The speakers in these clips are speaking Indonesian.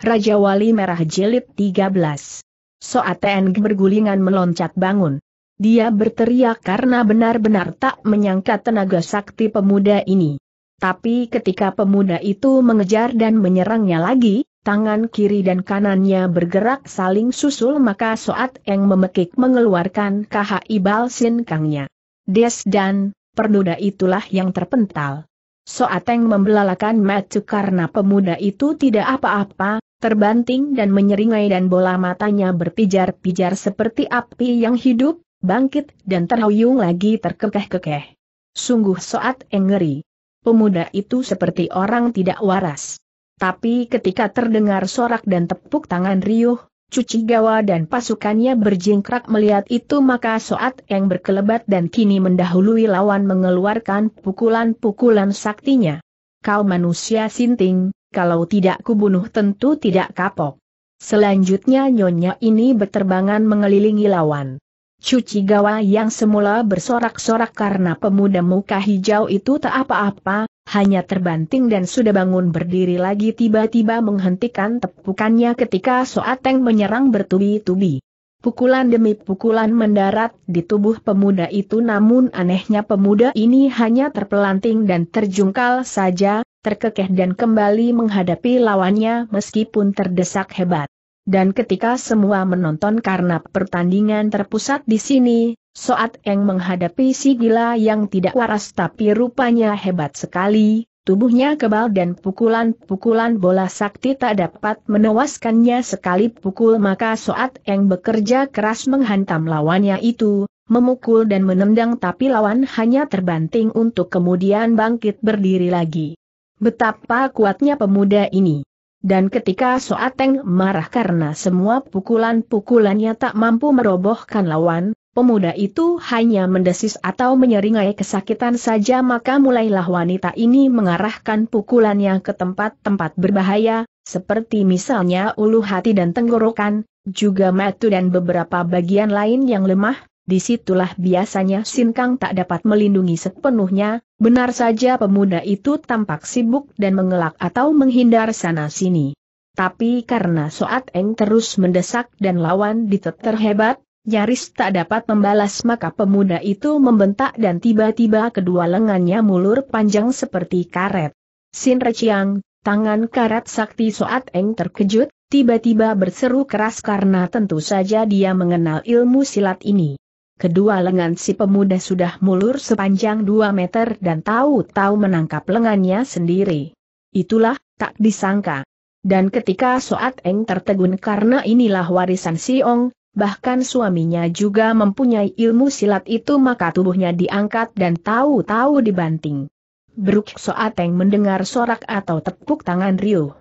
Raja Wali Merah Jilid 13. Soateng bergulingan meloncat bangun. Dia berteriak karena benar-benar tak menyangka tenaga sakti pemuda ini. Tapi ketika pemuda itu mengejar dan menyerangnya lagi, tangan kiri dan kanannya bergerak saling susul maka Soat Eng memekik mengeluarkan Ibal Sin Kangnya. Des dan, perduda itulah yang terpental. Soateng membelalakan matu karena pemuda itu tidak apa-apa, terbanting dan menyeringai dan bola matanya berpijar-pijar seperti api yang hidup, bangkit dan terhuyung lagi terkekeh-kekeh. Sungguh soat engeri. Pemuda itu seperti orang tidak waras. Tapi ketika terdengar sorak dan tepuk tangan riuh, Cuci Gawa dan pasukannya berjingkrak melihat itu maka Soat yang berkelebat dan kini mendahului lawan mengeluarkan pukulan-pukulan saktinya. Kau manusia sinting, kalau tidak kubunuh tentu tidak kapok. Selanjutnya nyonya ini berterbangan mengelilingi lawan. Cuci gawa yang semula bersorak-sorak karena pemuda muka hijau itu tak apa-apa, hanya terbanting dan sudah bangun berdiri lagi tiba-tiba menghentikan tepukannya ketika Soateng menyerang bertubi-tubi. Pukulan demi pukulan mendarat di tubuh pemuda itu namun anehnya pemuda ini hanya terpelanting dan terjungkal saja, terkekeh dan kembali menghadapi lawannya meskipun terdesak hebat. Dan ketika semua menonton karena pertandingan terpusat di sini, Soat Eng menghadapi si gila yang tidak waras tapi rupanya hebat sekali, Tubuhnya kebal dan pukulan-pukulan bola sakti tak dapat menewaskannya sekali pukul maka Soat Eng bekerja keras menghantam lawannya itu, memukul dan menendang tapi lawan hanya terbanting untuk kemudian bangkit berdiri lagi. Betapa kuatnya pemuda ini. Dan ketika Soateng marah karena semua pukulan-pukulannya tak mampu merobohkan lawan, pemuda itu hanya mendesis atau menyeringai kesakitan saja maka mulailah wanita ini mengarahkan pukulannya ke tempat-tempat berbahaya, seperti misalnya ulu hati dan tenggorokan, juga matu dan beberapa bagian lain yang lemah, disitulah biasanya Kang tak dapat melindungi sepenuhnya, benar saja pemuda itu tampak sibuk dan mengelak atau menghindar sana-sini. Tapi karena Soat Eng terus mendesak dan lawan ditet terhebat, nyaris tak dapat membalas maka pemuda itu membentak dan tiba-tiba kedua lengannya mulur panjang seperti karet. Sin Reciang, tangan karet sakti Soat Eng terkejut, tiba-tiba berseru keras karena tentu saja dia mengenal ilmu silat ini kedua lengan si pemuda sudah mulur sepanjang dua meter dan tahu-tahu menangkap lengannya sendiri. Itulah, tak disangka. Dan ketika Soat Eng tertegun karena inilah warisan Siong, bahkan suaminya juga mempunyai ilmu silat itu maka tubuhnya diangkat dan tahu-tahu dibanting. Beruk Soateng mendengar sorak atau tepuk tangan riuh.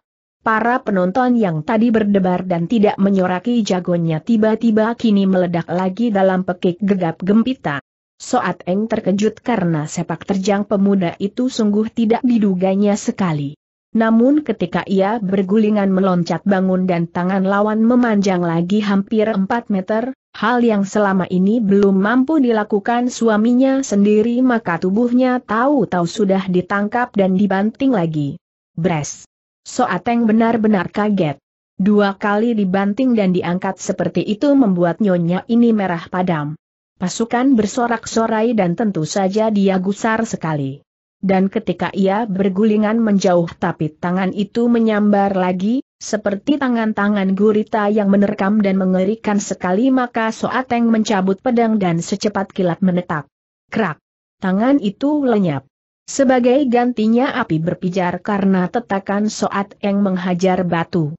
Para penonton yang tadi berdebar dan tidak menyoraki jagonya tiba-tiba kini meledak lagi dalam pekik gegap gempita. Soat Eng terkejut karena sepak terjang pemuda itu sungguh tidak diduganya sekali. Namun ketika ia bergulingan meloncat bangun dan tangan lawan memanjang lagi hampir 4 meter, hal yang selama ini belum mampu dilakukan suaminya sendiri maka tubuhnya tahu-tahu sudah ditangkap dan dibanting lagi. Bres! Soateng benar-benar kaget. Dua kali dibanting dan diangkat seperti itu membuat nyonya ini merah padam. Pasukan bersorak-sorai dan tentu saja dia gusar sekali. Dan ketika ia bergulingan menjauh tapi tangan itu menyambar lagi, seperti tangan-tangan gurita yang menerkam dan mengerikan sekali maka Soateng mencabut pedang dan secepat kilat menetap. Krak! Tangan itu lenyap. Sebagai gantinya api berpijar karena tetakan Soat yang menghajar batu.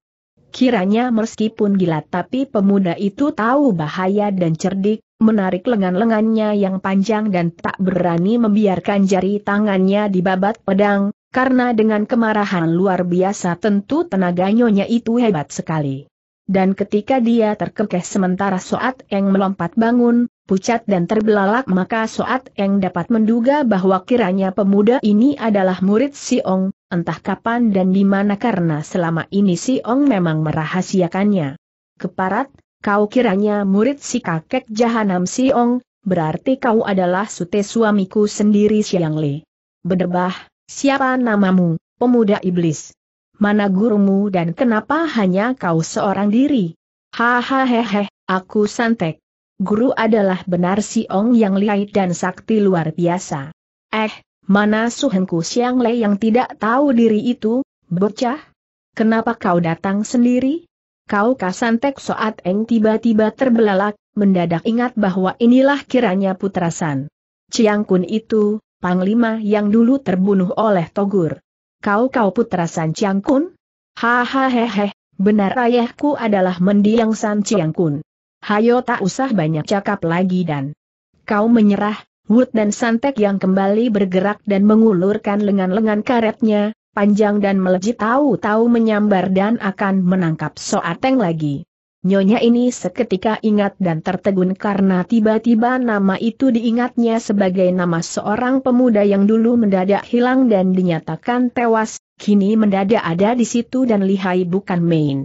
Kiranya meskipun gila tapi pemuda itu tahu bahaya dan cerdik, menarik lengan-lengannya yang panjang dan tak berani membiarkan jari tangannya dibabat pedang, karena dengan kemarahan luar biasa tentu tenaga nyonya itu hebat sekali. Dan ketika dia terkekeh sementara Soat yang melompat bangun, pucat dan terbelalak maka Soat Eng dapat menduga bahwa kiranya pemuda ini adalah murid Si Ong, entah kapan dan di mana karena selama ini Si Ong memang merahasiakannya. Keparat, kau kiranya murid si kakek Jahanam Si Ong, berarti kau adalah sute suamiku sendiri Siang Le. Bederbah, siapa namamu, pemuda iblis? Mana gurumu dan kenapa hanya kau seorang diri? Hahaha, aku santek guru adalah benar si Ong yang lihai dan sakti luar biasa. Eh, mana suhengku Siang Le yang tidak tahu diri itu, bocah? Kenapa kau datang sendiri? Kau kasantek saat Eng tiba-tiba terbelalak, mendadak ingat bahwa inilah kiranya putra San. Ciang Kun itu, panglima yang dulu terbunuh oleh Togur. Kau-kau putra San Ciang Kun? Hahaha, benar ayahku adalah mendiang San Ciang Kun. Hayo tak usah banyak cakap lagi dan kau menyerah, Wood dan Santek yang kembali bergerak dan mengulurkan lengan-lengan karetnya, panjang dan melejit tahu-tahu menyambar dan akan menangkap Soateng lagi. Nyonya ini seketika ingat dan tertegun karena tiba-tiba nama itu diingatnya sebagai nama seorang pemuda yang dulu mendadak hilang dan dinyatakan tewas, kini mendadak ada di situ dan lihai bukan main.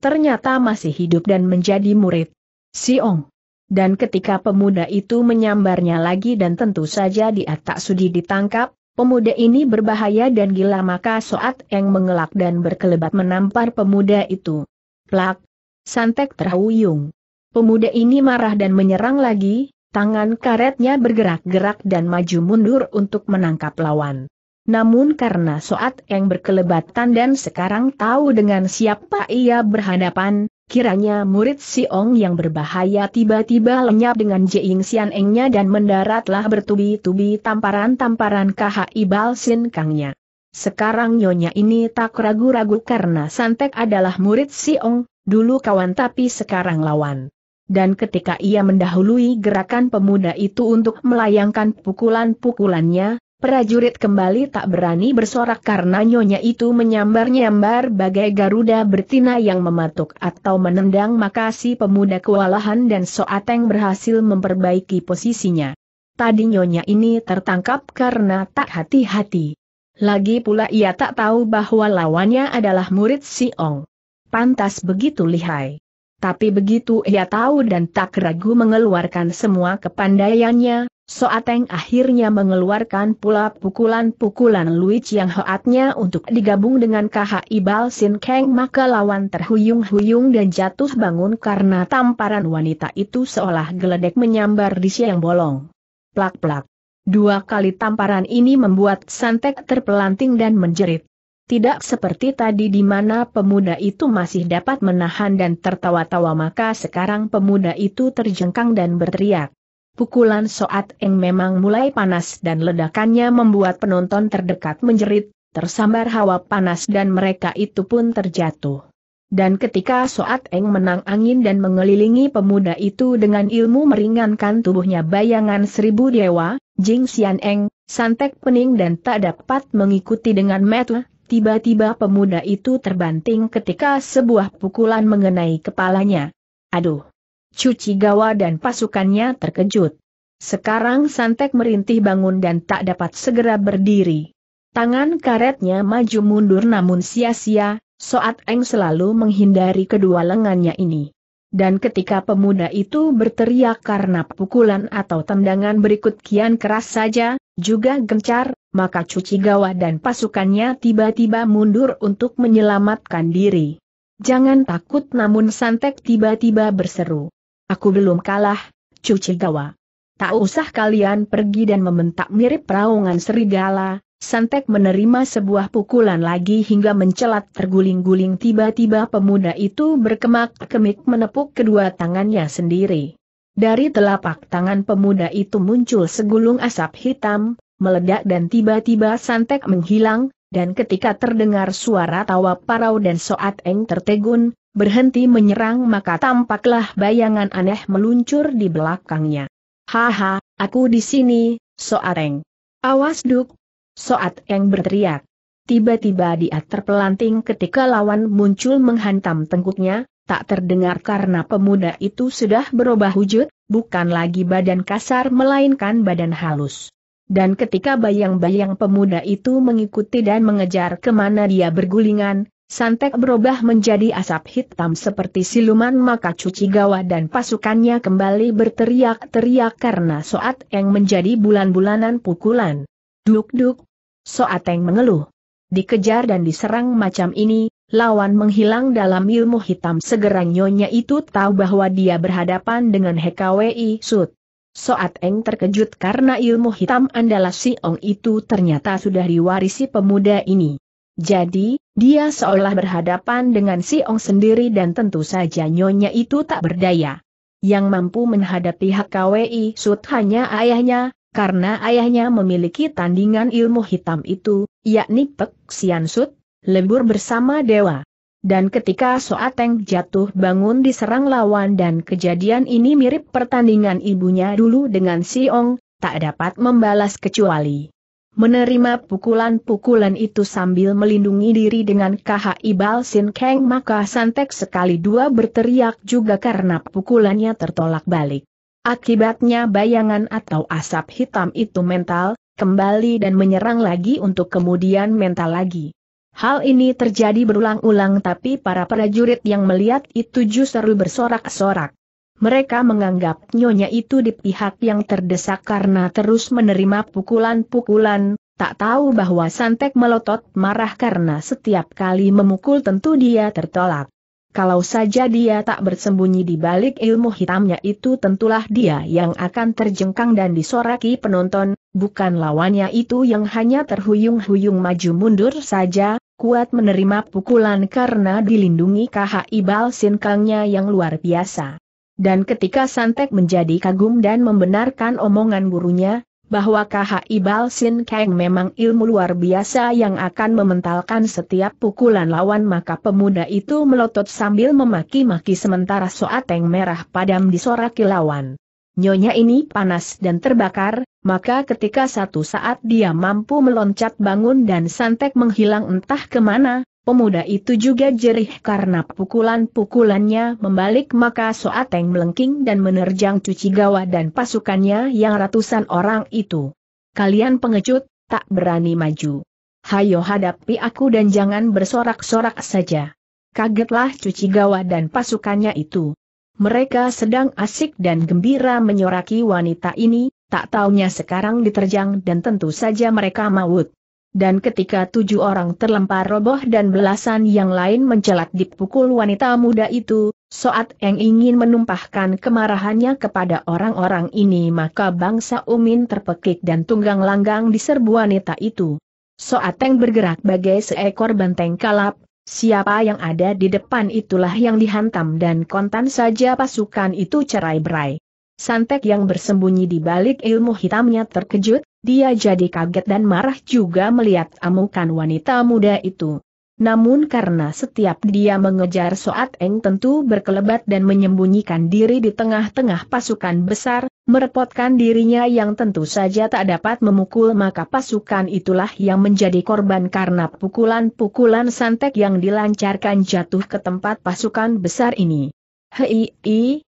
Ternyata masih hidup dan menjadi murid. Siong. Dan ketika pemuda itu menyambarnya lagi dan tentu saja dia tak sudi ditangkap, pemuda ini berbahaya dan gila maka Soat Eng mengelak dan berkelebat menampar pemuda itu. Plak! Santek terhuyung. Pemuda ini marah dan menyerang lagi, tangan karetnya bergerak-gerak dan maju mundur untuk menangkap lawan. Namun karena Soat Eng berkelebatan dan sekarang tahu dengan siapa ia berhadapan, Kiranya murid Si Ong yang berbahaya tiba-tiba lenyap dengan Jing Xian Engnya dan mendaratlah bertubi-tubi tamparan-tamparan KHI Balsin Kangnya. Sekarang nyonya ini tak ragu-ragu karena Santek adalah murid Si Ong, dulu kawan tapi sekarang lawan. Dan ketika ia mendahului gerakan pemuda itu untuk melayangkan pukulan-pukulannya, Prajurit kembali tak berani bersorak karena nyonya itu menyambar-nyambar bagai Garuda bertina yang mematuk atau menendang maka si pemuda kewalahan dan Soateng berhasil memperbaiki posisinya. Tadi nyonya ini tertangkap karena tak hati-hati. Lagi pula ia tak tahu bahwa lawannya adalah murid Si Ong. Pantas begitu lihai. Tapi begitu ia tahu dan tak ragu mengeluarkan semua kepandaiannya, Soateng akhirnya mengeluarkan pula pukulan-pukulan Lui yang Hoatnya untuk digabung dengan KHI Bal Sin Kang maka lawan terhuyung-huyung dan jatuh bangun karena tamparan wanita itu seolah geledek menyambar di siang bolong. Plak-plak. Dua kali tamparan ini membuat Santek terpelanting dan menjerit. Tidak seperti tadi di mana pemuda itu masih dapat menahan dan tertawa-tawa maka sekarang pemuda itu terjengkang dan berteriak pukulan Soat Eng memang mulai panas dan ledakannya membuat penonton terdekat menjerit, tersambar hawa panas dan mereka itu pun terjatuh. Dan ketika Soat Eng menang angin dan mengelilingi pemuda itu dengan ilmu meringankan tubuhnya bayangan seribu dewa, Jing Xian Eng, santek pening dan tak dapat mengikuti dengan metu. tiba-tiba pemuda itu terbanting ketika sebuah pukulan mengenai kepalanya. Aduh! Cuci Gawa dan pasukannya terkejut. Sekarang Santek merintih bangun dan tak dapat segera berdiri. Tangan karetnya maju mundur namun sia-sia, Soat Eng selalu menghindari kedua lengannya ini. Dan ketika pemuda itu berteriak karena pukulan atau tendangan berikut kian keras saja, juga gencar, maka Cuci Gawa dan pasukannya tiba-tiba mundur untuk menyelamatkan diri. Jangan takut namun Santek tiba-tiba berseru. Aku belum kalah, cuci gawa. Tak usah kalian pergi dan membentak mirip peraungan serigala, Santek menerima sebuah pukulan lagi hingga mencelat terguling-guling tiba-tiba pemuda itu berkemak-kemik menepuk kedua tangannya sendiri. Dari telapak tangan pemuda itu muncul segulung asap hitam, meledak dan tiba-tiba Santek menghilang, dan ketika terdengar suara tawa parau dan Soat Eng tertegun, berhenti menyerang maka tampaklah bayangan aneh meluncur di belakangnya. Haha, aku di sini, Soareng. Awas duk. Soat Soateng berteriak. Tiba-tiba dia terpelanting ketika lawan muncul menghantam tengkuknya, tak terdengar karena pemuda itu sudah berubah wujud, bukan lagi badan kasar melainkan badan halus. Dan ketika bayang-bayang pemuda itu mengikuti dan mengejar kemana dia bergulingan, Santek berubah menjadi asap hitam seperti siluman maka cuci gawa dan pasukannya kembali berteriak-teriak karena Soat yang menjadi bulan-bulanan pukulan. Duk-duk. Soat yang mengeluh. Dikejar dan diserang macam ini, lawan menghilang dalam ilmu hitam segera nyonya itu tahu bahwa dia berhadapan dengan HKWI Sud. Soat Eng terkejut karena ilmu hitam andalas si Ong itu ternyata sudah diwarisi pemuda ini. Jadi, dia seolah berhadapan dengan si Ong sendiri dan tentu saja nyonya itu tak berdaya. Yang mampu menghadapi hak KWI Sud hanya ayahnya, karena ayahnya memiliki tandingan ilmu hitam itu, yakni Pek Sian Sud, lebur bersama dewa. Dan ketika Soateng jatuh bangun diserang lawan dan kejadian ini mirip pertandingan ibunya dulu dengan Siong, tak dapat membalas kecuali menerima pukulan-pukulan itu sambil melindungi diri dengan ibal sin Kang maka santek sekali dua berteriak juga karena pukulannya tertolak balik. Akibatnya bayangan atau asap hitam itu mental, kembali dan menyerang lagi untuk kemudian mental lagi. Hal ini terjadi berulang-ulang tapi para prajurit yang melihat itu justru bersorak-sorak. Mereka menganggap nyonya itu di pihak yang terdesak karena terus menerima pukulan-pukulan, tak tahu bahwa Santek melotot marah karena setiap kali memukul tentu dia tertolak. Kalau saja dia tak bersembunyi di balik ilmu hitamnya itu tentulah dia yang akan terjengkang dan disoraki penonton, bukan lawannya itu yang hanya terhuyung-huyung maju mundur saja, kuat menerima pukulan karena dilindungi KHI Ibal Sinkangnya yang luar biasa. Dan ketika Santek menjadi kagum dan membenarkan omongan gurunya, bahwa Ibal Sin Kang memang ilmu luar biasa yang akan mementalkan setiap pukulan lawan maka pemuda itu melotot sambil memaki-maki sementara soateng merah padam di disoraki lawan. Nyonya ini panas dan terbakar, maka ketika satu saat dia mampu meloncat bangun dan santek menghilang entah kemana, Pemuda itu juga jerih karena pukulan-pukulannya membalik maka Soateng melengking dan menerjang cuci gawa dan pasukannya yang ratusan orang itu. Kalian pengecut, tak berani maju. Hayo hadapi aku dan jangan bersorak-sorak saja. Kagetlah cuci gawa dan pasukannya itu. Mereka sedang asik dan gembira menyoraki wanita ini, tak taunya sekarang diterjang dan tentu saja mereka maut dan ketika tujuh orang terlempar roboh dan belasan yang lain mencelat dipukul wanita muda itu, Soat Eng ingin menumpahkan kemarahannya kepada orang-orang ini maka bangsa Umin terpekik dan tunggang langgang diserbu wanita itu. Soat Eng bergerak bagai seekor benteng kalap, siapa yang ada di depan itulah yang dihantam dan kontan saja pasukan itu cerai berai. Santek yang bersembunyi di balik ilmu hitamnya terkejut, dia jadi kaget dan marah juga melihat amukan wanita muda itu. Namun karena setiap dia mengejar Soat Eng tentu berkelebat dan menyembunyikan diri di tengah-tengah pasukan besar, merepotkan dirinya yang tentu saja tak dapat memukul maka pasukan itulah yang menjadi korban karena pukulan-pukulan santek yang dilancarkan jatuh ke tempat pasukan besar ini. Hei,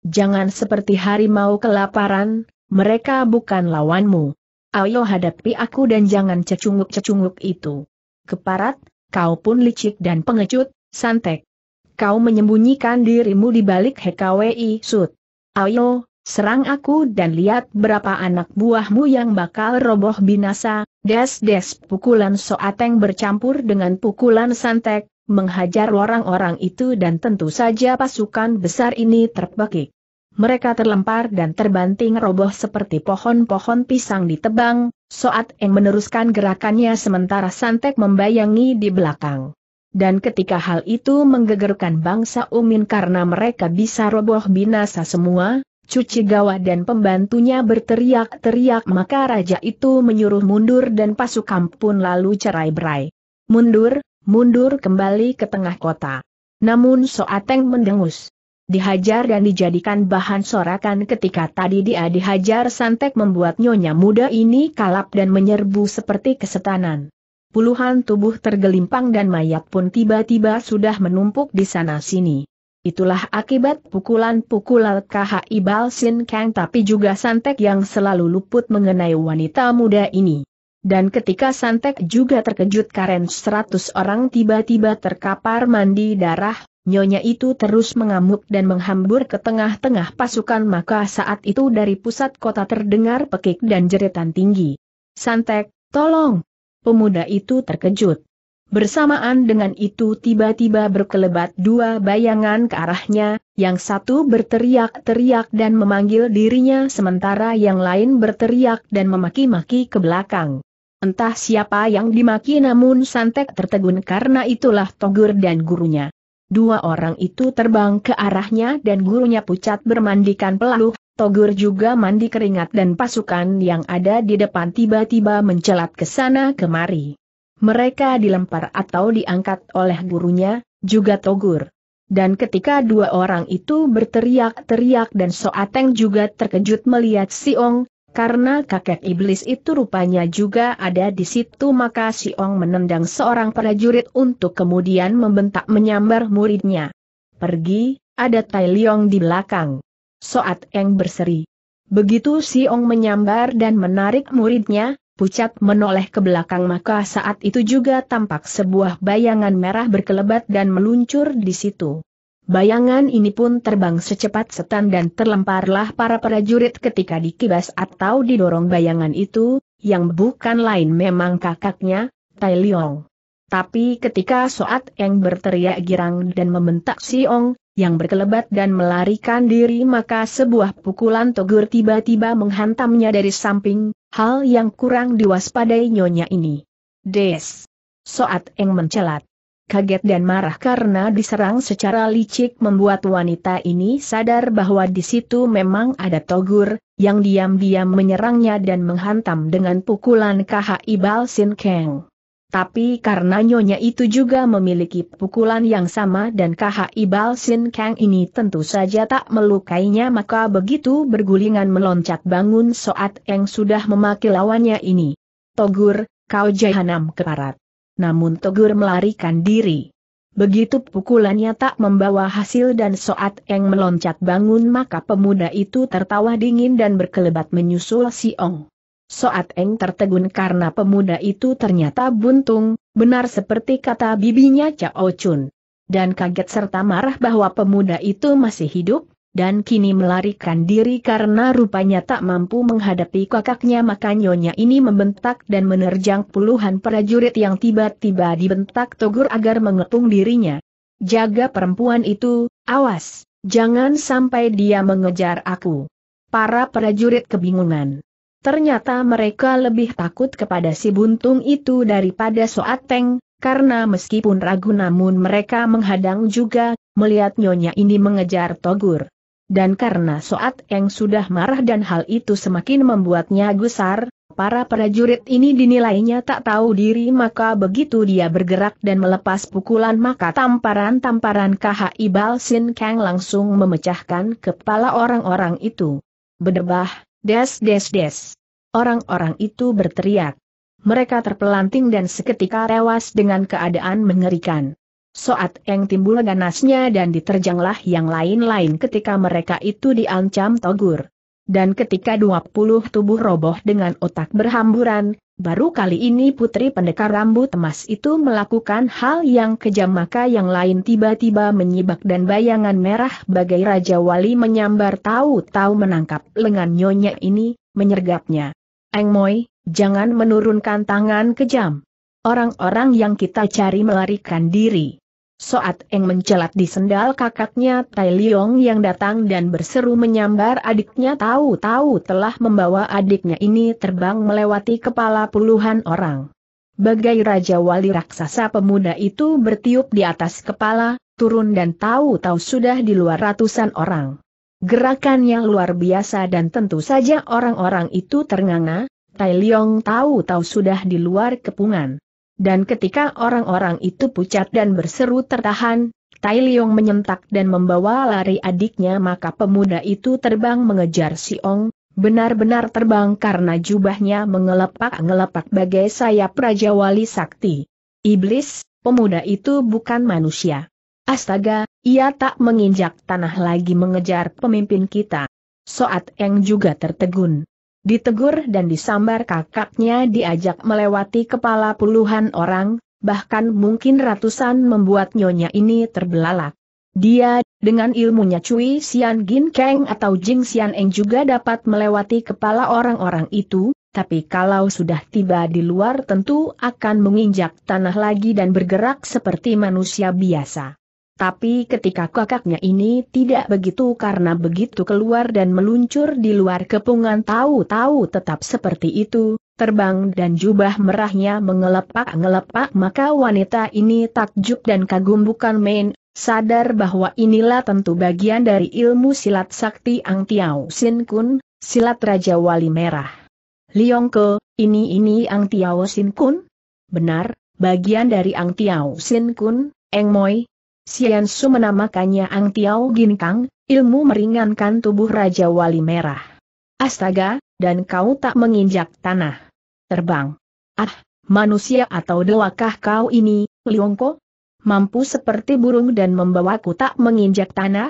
Jangan seperti harimau kelaparan, mereka bukan lawanmu. Ayo hadapi aku dan jangan cecunguk-cecunguk itu. Keparat, kau pun licik dan pengecut, santek. Kau menyembunyikan dirimu di balik HKWI Sud. Ayo, serang aku dan lihat berapa anak buahmu yang bakal roboh binasa, des-des pukulan soateng bercampur dengan pukulan santek, menghajar orang-orang itu dan tentu saja pasukan besar ini terbekik. Mereka terlempar dan terbanting roboh seperti pohon-pohon pisang ditebang, Soat Eng meneruskan gerakannya sementara Santek membayangi di belakang. Dan ketika hal itu menggegerkan bangsa Umin karena mereka bisa roboh binasa semua, Cuci Gawa dan pembantunya berteriak-teriak maka raja itu menyuruh mundur dan pasukan pun lalu cerai berai. Mundur, mundur kembali ke tengah kota. Namun Soateng mendengus. Dihajar dan dijadikan bahan sorakan ketika tadi dia dihajar Santek membuat nyonya muda ini kalap dan menyerbu seperti kesetanan. Puluhan tubuh tergelimpang dan mayat pun tiba-tiba sudah menumpuk di sana-sini. Itulah akibat pukulan-pukulan KHI Balsin Kang tapi juga Santek yang selalu luput mengenai wanita muda ini. Dan ketika Santek juga terkejut karen 100 orang tiba-tiba terkapar mandi darah, nyonya itu terus mengamuk dan menghambur ke tengah-tengah pasukan maka saat itu dari pusat kota terdengar pekik dan jeritan tinggi. Santek, tolong! Pemuda itu terkejut. Bersamaan dengan itu tiba-tiba berkelebat dua bayangan ke arahnya, yang satu berteriak-teriak dan memanggil dirinya sementara yang lain berteriak dan memaki-maki ke belakang. Entah siapa yang dimaki namun Santek tertegun karena itulah Togur dan gurunya. Dua orang itu terbang ke arahnya dan gurunya pucat bermandikan peluh, Togur juga mandi keringat dan pasukan yang ada di depan tiba-tiba mencelat ke sana kemari. Mereka dilempar atau diangkat oleh gurunya, juga Togur. Dan ketika dua orang itu berteriak-teriak dan Soateng juga terkejut melihat Siong, karena kakek iblis itu rupanya juga ada di situ maka si Ong menendang seorang prajurit untuk kemudian membentak menyambar muridnya. Pergi, ada Tai Leong di belakang. Soat Eng berseri. Begitu si Ong menyambar dan menarik muridnya, pucat menoleh ke belakang maka saat itu juga tampak sebuah bayangan merah berkelebat dan meluncur di situ. Bayangan ini pun terbang secepat setan dan terlemparlah para prajurit ketika dikibas atau didorong bayangan itu, yang bukan lain memang kakaknya, Tai Liong. Tapi ketika Soat Eng berteriak girang dan membentak si Ong, yang berkelebat dan melarikan diri maka sebuah pukulan togur tiba-tiba menghantamnya dari samping, hal yang kurang diwaspadai nyonya ini. Des! Soat Eng mencelat kaget dan marah karena diserang secara licik membuat wanita ini sadar bahwa di situ memang ada Togur, yang diam-diam menyerangnya dan menghantam dengan pukulan KHI Balsin Kang. Tapi karena nyonya itu juga memiliki pukulan yang sama dan KHI Balsin Kang ini tentu saja tak melukainya maka begitu bergulingan meloncat bangun saat Eng sudah memaki lawannya ini. Togur, kau jahanam keparat namun Togur melarikan diri. Begitu pukulannya tak membawa hasil dan Soat Eng meloncat bangun maka pemuda itu tertawa dingin dan berkelebat menyusul Si Ong. Soat Eng tertegun karena pemuda itu ternyata buntung, benar seperti kata bibinya Cao Chun. Dan kaget serta marah bahwa pemuda itu masih hidup, dan kini melarikan diri karena rupanya tak mampu menghadapi kakaknya maka nyonya ini membentak dan menerjang puluhan prajurit yang tiba-tiba dibentak Togur agar mengepung dirinya. Jaga perempuan itu, awas, jangan sampai dia mengejar aku. Para prajurit kebingungan. Ternyata mereka lebih takut kepada si buntung itu daripada Soateng, karena meskipun ragu namun mereka menghadang juga, melihat nyonya ini mengejar Togur. Dan karena Soat Eng sudah marah dan hal itu semakin membuatnya gusar, para prajurit ini dinilainya tak tahu diri maka begitu dia bergerak dan melepas pukulan maka tamparan-tamparan KHI Sin Kang langsung memecahkan kepala orang-orang itu. Bedebah, des des des. Orang-orang itu berteriak. Mereka terpelanting dan seketika tewas dengan keadaan mengerikan. Soat Eng timbul ganasnya dan diterjanglah yang lain-lain ketika mereka itu diancam togur. Dan ketika 20 tubuh roboh dengan otak berhamburan, baru kali ini putri pendekar rambut emas itu melakukan hal yang kejam maka yang lain tiba-tiba menyibak dan bayangan merah bagai Raja Wali menyambar tahu-tahu menangkap lengan nyonya ini, menyergapnya. Eng Moi, jangan menurunkan tangan kejam. Orang-orang yang kita cari melarikan diri. Soat Eng mencelat di sendal kakaknya Tai Liong yang datang dan berseru menyambar adiknya tahu-tahu telah membawa adiknya ini terbang melewati kepala puluhan orang. Bagai Raja Wali Raksasa pemuda itu bertiup di atas kepala, turun dan tahu-tahu sudah di luar ratusan orang. Gerakannya luar biasa dan tentu saja orang-orang itu ternganga, Tai Liong tahu-tahu sudah di luar kepungan. Dan ketika orang-orang itu pucat dan berseru tertahan, Tai Liong menyentak dan membawa lari adiknya maka pemuda itu terbang mengejar Si Ong, benar-benar terbang karena jubahnya mengelepak-ngelepak bagai sayap Raja Wali Sakti. Iblis, pemuda itu bukan manusia. Astaga, ia tak menginjak tanah lagi mengejar pemimpin kita. Soat Eng juga tertegun. Ditegur dan disambar kakaknya diajak melewati kepala puluhan orang, bahkan mungkin ratusan membuat nyonya ini terbelalak. Dia, dengan ilmunya Cui Xian Gin Kang atau Jing Xian Eng juga dapat melewati kepala orang-orang itu, tapi kalau sudah tiba di luar tentu akan menginjak tanah lagi dan bergerak seperti manusia biasa. Tapi ketika kakaknya ini tidak begitu karena begitu keluar dan meluncur di luar kepungan tahu-tahu tetap seperti itu, terbang dan jubah merahnya mengelepak-ngelepak maka wanita ini takjub dan kagum bukan main, sadar bahwa inilah tentu bagian dari ilmu silat sakti Ang Tiao Sin Kun, silat Raja Wali Merah. ke, ini ini Ang Tiao Sin Kun? Benar, bagian dari Ang Tiao Sin Kun, Eng Moi, Sian Su menamakannya Ang Tiao Ginkang, ilmu meringankan tubuh Raja Wali Merah. Astaga, dan kau tak menginjak tanah. Terbang. Ah, manusia atau dewakah kau ini, Liongko? Mampu seperti burung dan membawaku tak menginjak tanah?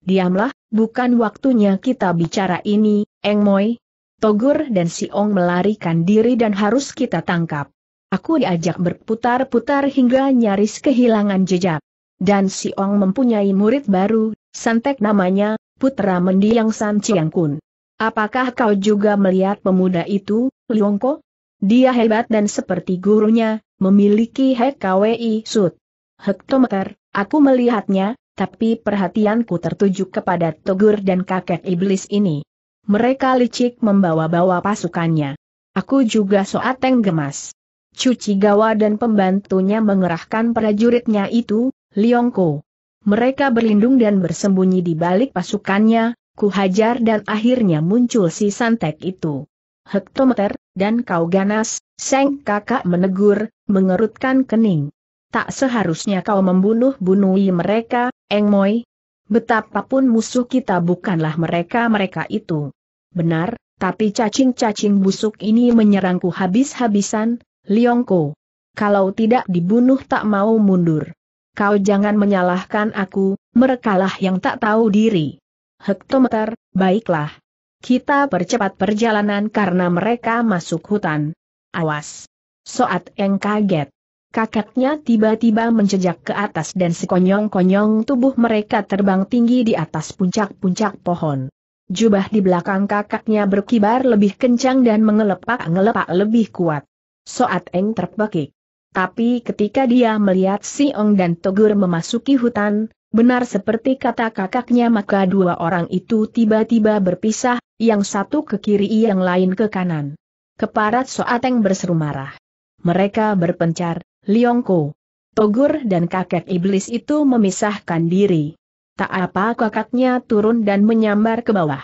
Diamlah, bukan waktunya kita bicara ini, Eng Moi. Togur dan Siong melarikan diri dan harus kita tangkap. Aku diajak berputar-putar hingga nyaris kehilangan jejak dan Si Ong mempunyai murid baru, Santek namanya, putra mendiang San Chiang Kun. Apakah kau juga melihat pemuda itu, Liongko? Dia hebat dan seperti gurunya, memiliki HKWI sud. Hektometer, aku melihatnya, tapi perhatianku tertuju kepada Togur dan kakek iblis ini. Mereka licik membawa-bawa pasukannya. Aku juga soateng gemas. Cuci Gawa dan pembantunya mengerahkan prajuritnya itu, Liongko. Mereka berlindung dan bersembunyi di balik pasukannya, ku kuhajar dan akhirnya muncul si santek itu. Hektometer, dan kau ganas, Seng kakak menegur, mengerutkan kening. Tak seharusnya kau membunuh-bunuhi mereka, Eng Engmoy. Betapapun musuh kita bukanlah mereka-mereka itu. Benar, tapi cacing-cacing busuk ini menyerangku habis-habisan, Liongko. Kalau tidak dibunuh tak mau mundur kau jangan menyalahkan aku, merekalah yang tak tahu diri. Hektometer, baiklah. Kita percepat perjalanan karena mereka masuk hutan. Awas. Soat Eng kaget. Kakeknya tiba-tiba menjejak ke atas dan sekonyong-konyong tubuh mereka terbang tinggi di atas puncak-puncak pohon. Jubah di belakang kakaknya berkibar lebih kencang dan mengelepak-ngelepak lebih kuat. Soat Eng terpekik. Tapi ketika dia melihat Si Ong dan Togur memasuki hutan, benar seperti kata kakaknya maka dua orang itu tiba-tiba berpisah, yang satu ke kiri yang lain ke kanan. Keparat Soateng berseru marah. Mereka berpencar, Liongko. Togur dan kakek iblis itu memisahkan diri. Tak apa kakaknya turun dan menyambar ke bawah.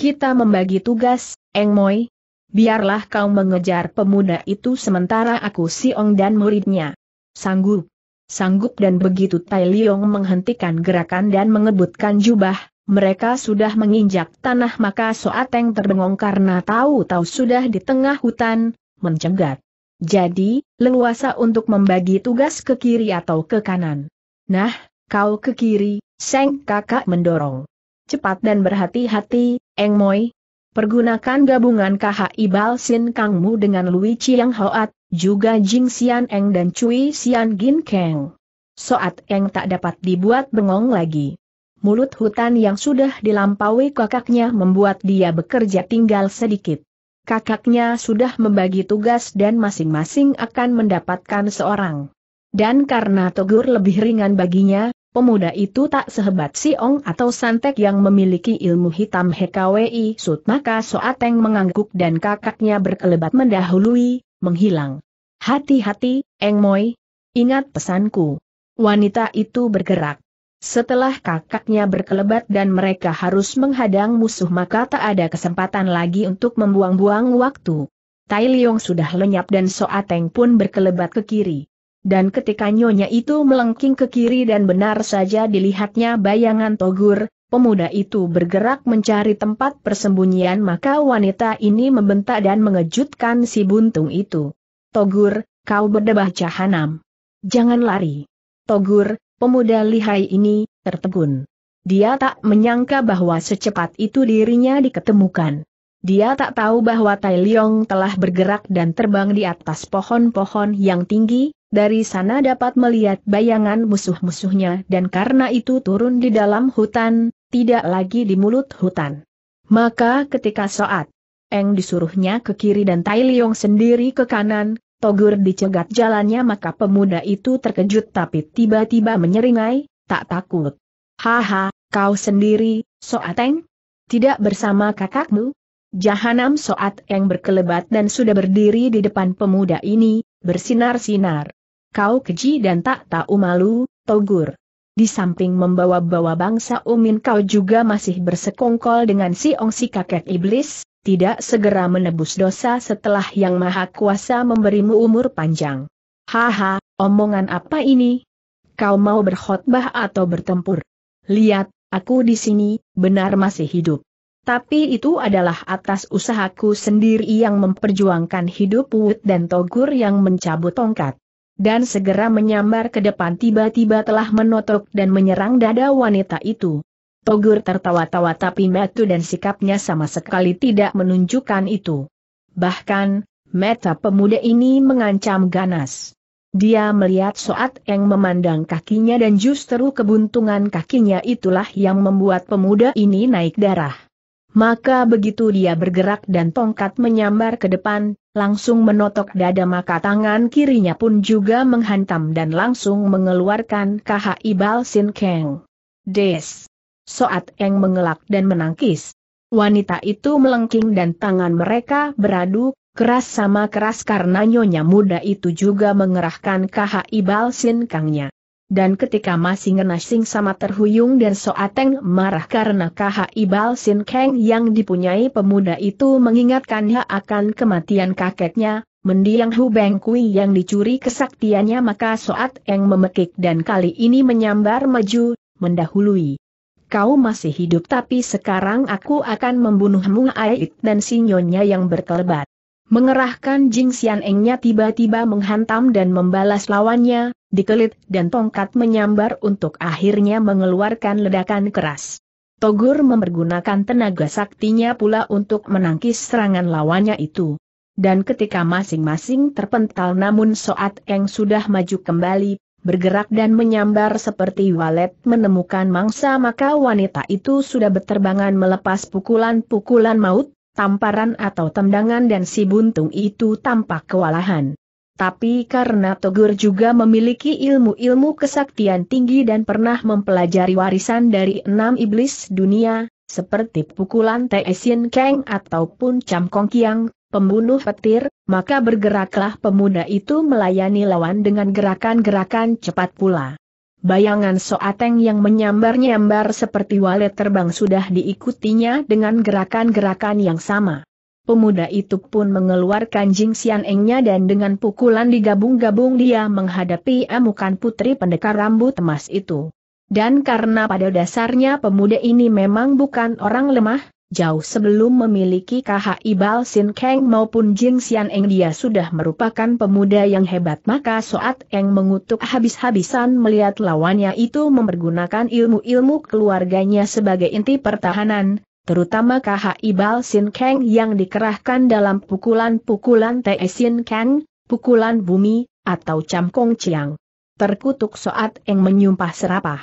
Kita membagi tugas, Eng Moy biarlah kau mengejar pemuda itu sementara aku Siong dan muridnya. Sanggup. Sanggup dan begitu Tai Liong menghentikan gerakan dan mengebutkan jubah, mereka sudah menginjak tanah maka Soateng terbengong karena tahu-tahu sudah di tengah hutan, mencegat. Jadi, leluasa untuk membagi tugas ke kiri atau ke kanan. Nah, kau ke kiri, Seng kakak mendorong. Cepat dan berhati-hati, Eng Moi, Pergunakan gabungan KHI Balsin Kangmu dengan Lui Chiang Hoat, juga Jing Xian Eng dan Cui Xian Gin Keng. Soat Eng tak dapat dibuat bengong lagi. Mulut hutan yang sudah dilampaui kakaknya membuat dia bekerja tinggal sedikit. Kakaknya sudah membagi tugas dan masing-masing akan mendapatkan seorang. Dan karena togur lebih ringan baginya, pemuda itu tak sehebat Si Ong atau Santek yang memiliki ilmu hitam HKWI Sud maka Soateng mengangguk dan kakaknya berkelebat mendahului, menghilang. Hati-hati, Eng Moi. Ingat pesanku. Wanita itu bergerak. Setelah kakaknya berkelebat dan mereka harus menghadang musuh maka tak ada kesempatan lagi untuk membuang-buang waktu. Tai Leong sudah lenyap dan Soateng pun berkelebat ke kiri dan ketika nyonya itu melengking ke kiri dan benar saja dilihatnya bayangan Togur, pemuda itu bergerak mencari tempat persembunyian maka wanita ini membentak dan mengejutkan si buntung itu. Togur, kau berdebah jahanam. Jangan lari. Togur, pemuda lihai ini, tertegun. Dia tak menyangka bahwa secepat itu dirinya diketemukan. Dia tak tahu bahwa Tai Leong telah bergerak dan terbang di atas pohon-pohon yang tinggi, dari sana dapat melihat bayangan musuh-musuhnya dan karena itu turun di dalam hutan, tidak lagi di mulut hutan. Maka ketika saat, Eng disuruhnya ke kiri dan Tai Liong sendiri ke kanan, Togur dicegat jalannya maka pemuda itu terkejut tapi tiba-tiba menyeringai, tak takut. Haha, kau sendiri, Soat Eng? Tidak bersama kakakmu? Jahanam Soat Eng berkelebat dan sudah berdiri di depan pemuda ini, bersinar-sinar kau keji dan tak tahu malu, Togur. Di samping membawa-bawa bangsa Umin kau juga masih bersekongkol dengan si ongsi kakek iblis, tidak segera menebus dosa setelah yang maha kuasa memberimu umur panjang. Haha, omongan apa ini? Kau mau berkhotbah atau bertempur? Lihat, aku di sini, benar masih hidup. Tapi itu adalah atas usahaku sendiri yang memperjuangkan hidup Wut dan Togur yang mencabut tongkat dan segera menyambar ke depan tiba-tiba telah menotok dan menyerang dada wanita itu. Togur tertawa-tawa tapi Metu dan sikapnya sama sekali tidak menunjukkan itu. Bahkan, Meta pemuda ini mengancam ganas. Dia melihat Soat yang memandang kakinya dan justru kebuntungan kakinya itulah yang membuat pemuda ini naik darah. Maka begitu dia bergerak dan tongkat menyambar ke depan, langsung menotok dada maka tangan kirinya pun juga menghantam dan langsung mengeluarkan KHI Balsin Keng. Des. Soat Eng mengelak dan menangkis. Wanita itu melengking dan tangan mereka beradu, keras sama keras karena nyonya muda itu juga mengerahkan KHI Balsin Kangnya. Dan ketika masih ngenasing sama terhuyung dan Soateng marah karena KHI Ibal Sin Keng yang dipunyai pemuda itu mengingatkannya akan kematian kakeknya, mendiang Hu Beng Kui yang dicuri kesaktiannya maka Soateng memekik dan kali ini menyambar maju, mendahului. Kau masih hidup tapi sekarang aku akan membunuhmu Ait dan sinyonya yang berkelebat. Mengerahkan Jing Xian Engnya tiba-tiba menghantam dan membalas lawannya, dikelit dan tongkat menyambar untuk akhirnya mengeluarkan ledakan keras. Togur mempergunakan tenaga saktinya pula untuk menangkis serangan lawannya itu. Dan ketika masing-masing terpental namun Soat Eng sudah maju kembali, bergerak dan menyambar seperti walet menemukan mangsa maka wanita itu sudah berterbangan melepas pukulan-pukulan maut, tamparan atau tendangan dan si buntung itu tampak kewalahan. Tapi karena Togur juga memiliki ilmu-ilmu kesaktian tinggi dan pernah mempelajari warisan dari enam iblis dunia, seperti pukulan Teesin Kang ataupun Cam Kong Kiang, pembunuh petir, maka bergeraklah pemuda itu melayani lawan dengan gerakan-gerakan cepat pula. Bayangan Soateng yang menyambar-nyambar seperti walet terbang sudah diikutinya dengan gerakan-gerakan yang sama. Pemuda itu pun mengeluarkan Jing Xianengnya Engnya dan dengan pukulan digabung-gabung dia menghadapi amukan putri pendekar rambut emas itu. Dan karena pada dasarnya pemuda ini memang bukan orang lemah, jauh sebelum memiliki KHI Ibal Sin Kang maupun Jin Xian Eng dia sudah merupakan pemuda yang hebat maka Soat Eng mengutuk habis-habisan melihat lawannya itu mempergunakan ilmu-ilmu keluarganya sebagai inti pertahanan, terutama KHI Ibal Sin Kang yang dikerahkan dalam pukulan-pukulan Te Sin Kang, pukulan bumi, atau Kong Chiang. Terkutuk Soat Eng menyumpah serapah.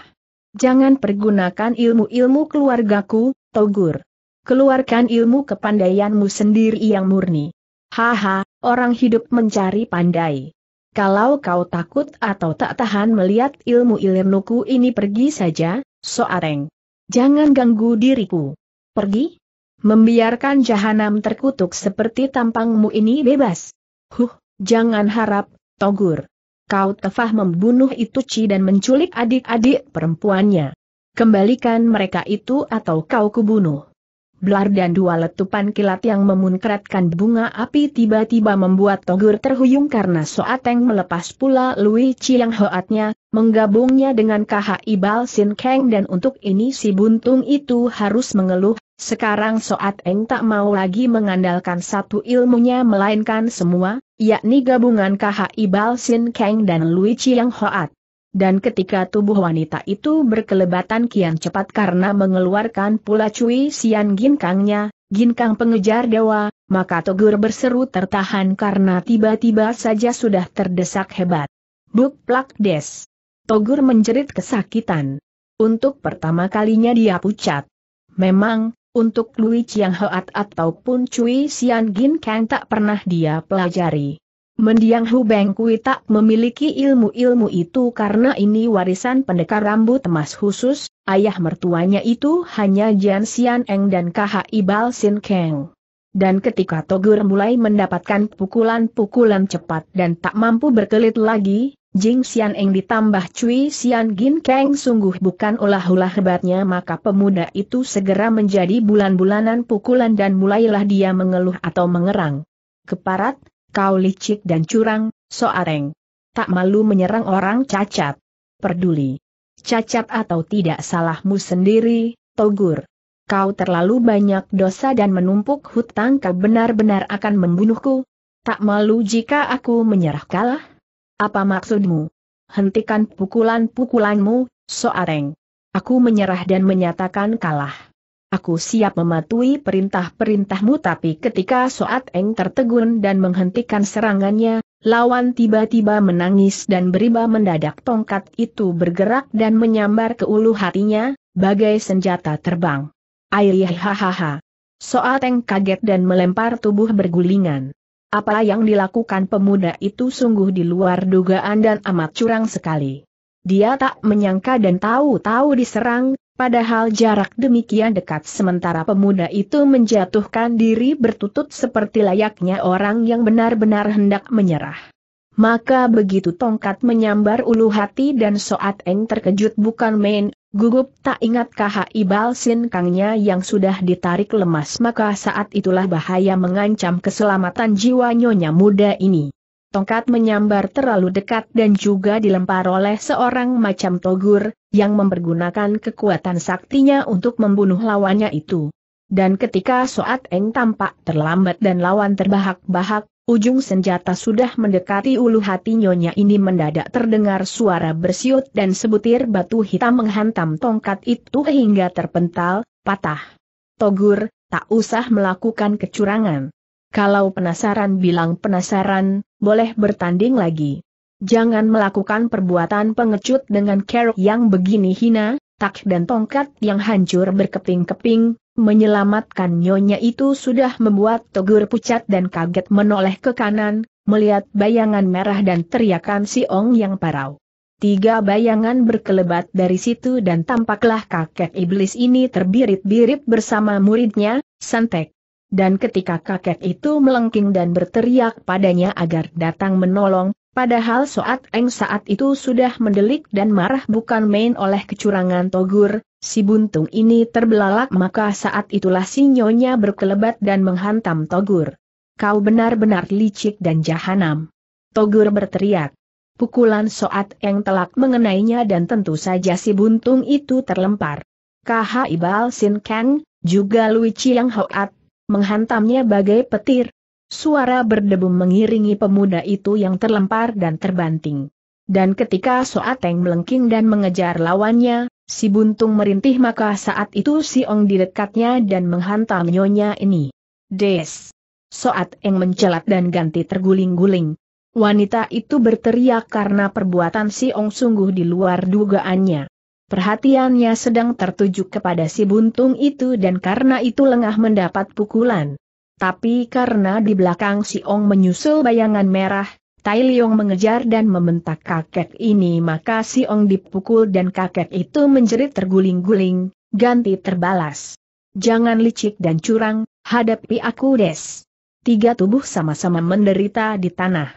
Jangan pergunakan ilmu-ilmu keluargaku, Togur keluarkan ilmu kepandaianmu sendiri yang murni. Haha, orang hidup mencari pandai. Kalau kau takut atau tak tahan melihat ilmu ilirnuku ini pergi saja, soareng. Jangan ganggu diriku. Pergi? Membiarkan jahanam terkutuk seperti tampangmu ini bebas. Huh, jangan harap, Togur. Kau tefah membunuh itu ci dan menculik adik-adik perempuannya. Kembalikan mereka itu atau kau kubunuh. Blar dan dua letupan kilat yang memunkratkan bunga api tiba-tiba membuat Togur terhuyung karena Soateng melepas pula Lui Chiang Hoatnya, menggabungnya dengan KH Ibal Sin Kang dan untuk ini si buntung itu harus mengeluh, sekarang Soateng tak mau lagi mengandalkan satu ilmunya melainkan semua, yakni gabungan KH Ibal Sin Kang dan Lui Chiang Hoat dan ketika tubuh wanita itu berkelebatan kian cepat karena mengeluarkan pula cui sian ginkangnya, ginkang pengejar dewa, maka Togur berseru tertahan karena tiba-tiba saja sudah terdesak hebat. Buk plak des. Togur menjerit kesakitan. Untuk pertama kalinya dia pucat. Memang, untuk Lui Chiang Hoat ataupun Cui Sian Gin Kang tak pernah dia pelajari. Mendiang Hubeng Kui tak memiliki ilmu-ilmu itu karena ini warisan pendekar rambut emas khusus, ayah mertuanya itu hanya Jian Xian Eng dan KHI Ibal Sin Keng. Dan ketika Togur mulai mendapatkan pukulan-pukulan cepat dan tak mampu berkelit lagi, Jing Xian Eng ditambah Cui Xian Gin Keng sungguh bukan olah-olah hebatnya maka pemuda itu segera menjadi bulan-bulanan pukulan dan mulailah dia mengeluh atau mengerang. Keparat, kau licik dan curang, soareng. Tak malu menyerang orang cacat. Perduli. Cacat atau tidak salahmu sendiri, Togur. Kau terlalu banyak dosa dan menumpuk hutang kau benar-benar akan membunuhku. Tak malu jika aku menyerah kalah? Apa maksudmu? Hentikan pukulan-pukulanmu, Soareng. Aku menyerah dan menyatakan kalah. Aku siap mematuhi perintah-perintahmu tapi ketika Soat Eng tertegun dan menghentikan serangannya, lawan tiba-tiba menangis dan beriba mendadak tongkat itu bergerak dan menyambar ke ulu hatinya, bagai senjata terbang. Aiyahahaha. Soat Eng kaget dan melempar tubuh bergulingan. Apa yang dilakukan pemuda itu sungguh di luar dugaan dan amat curang sekali. Dia tak menyangka dan tahu-tahu diserang, Padahal jarak demikian dekat sementara pemuda itu menjatuhkan diri bertutut seperti layaknya orang yang benar-benar hendak menyerah. Maka begitu tongkat menyambar ulu hati dan Soat Eng terkejut bukan main, gugup tak ingat ibal sin Kangnya yang sudah ditarik lemas maka saat itulah bahaya mengancam keselamatan jiwa nyonya muda ini tongkat menyambar terlalu dekat dan juga dilempar oleh seorang macam togur, yang mempergunakan kekuatan saktinya untuk membunuh lawannya itu. Dan ketika Soat Eng tampak terlambat dan lawan terbahak-bahak, ujung senjata sudah mendekati ulu hati Nyonya ini mendadak terdengar suara bersiut dan sebutir batu hitam menghantam tongkat itu hingga terpental, patah. Togur, tak usah melakukan kecurangan. Kalau penasaran bilang penasaran, boleh bertanding lagi. Jangan melakukan perbuatan pengecut dengan kerok yang begini hina, tak dan tongkat yang hancur berkeping-keping, menyelamatkan nyonya itu sudah membuat Togur pucat dan kaget menoleh ke kanan, melihat bayangan merah dan teriakan si Ong yang parau. Tiga bayangan berkelebat dari situ dan tampaklah kakek iblis ini terbirit-birit bersama muridnya, Santek. Dan ketika kakek itu melengking dan berteriak padanya agar datang menolong, Padahal Soat Eng saat itu sudah mendelik dan marah bukan main oleh kecurangan Togur, si buntung ini terbelalak maka saat itulah si nyonya berkelebat dan menghantam Togur. Kau benar-benar licik dan jahanam. Togur berteriak. Pukulan Soat Eng telak mengenainya dan tentu saja si buntung itu terlempar. KH Ibal Sin Kang, juga Lui Chiang Hoat, menghantamnya bagai petir. Suara berdebu mengiringi pemuda itu yang terlempar dan terbanting. Dan ketika Soateng melengking dan mengejar lawannya, si buntung merintih maka saat itu si Ong di dekatnya dan menghantam nyonya ini. Des! Soateng mencelat dan ganti terguling-guling. Wanita itu berteriak karena perbuatan si Ong sungguh di luar dugaannya. Perhatiannya sedang tertuju kepada si buntung itu dan karena itu lengah mendapat pukulan. Tapi karena di belakang si Ong menyusul bayangan merah, Tai Liong mengejar dan membentak kakek ini maka si Ong dipukul dan kakek itu menjerit terguling-guling, ganti terbalas. Jangan licik dan curang, hadapi aku des. Tiga tubuh sama-sama menderita di tanah.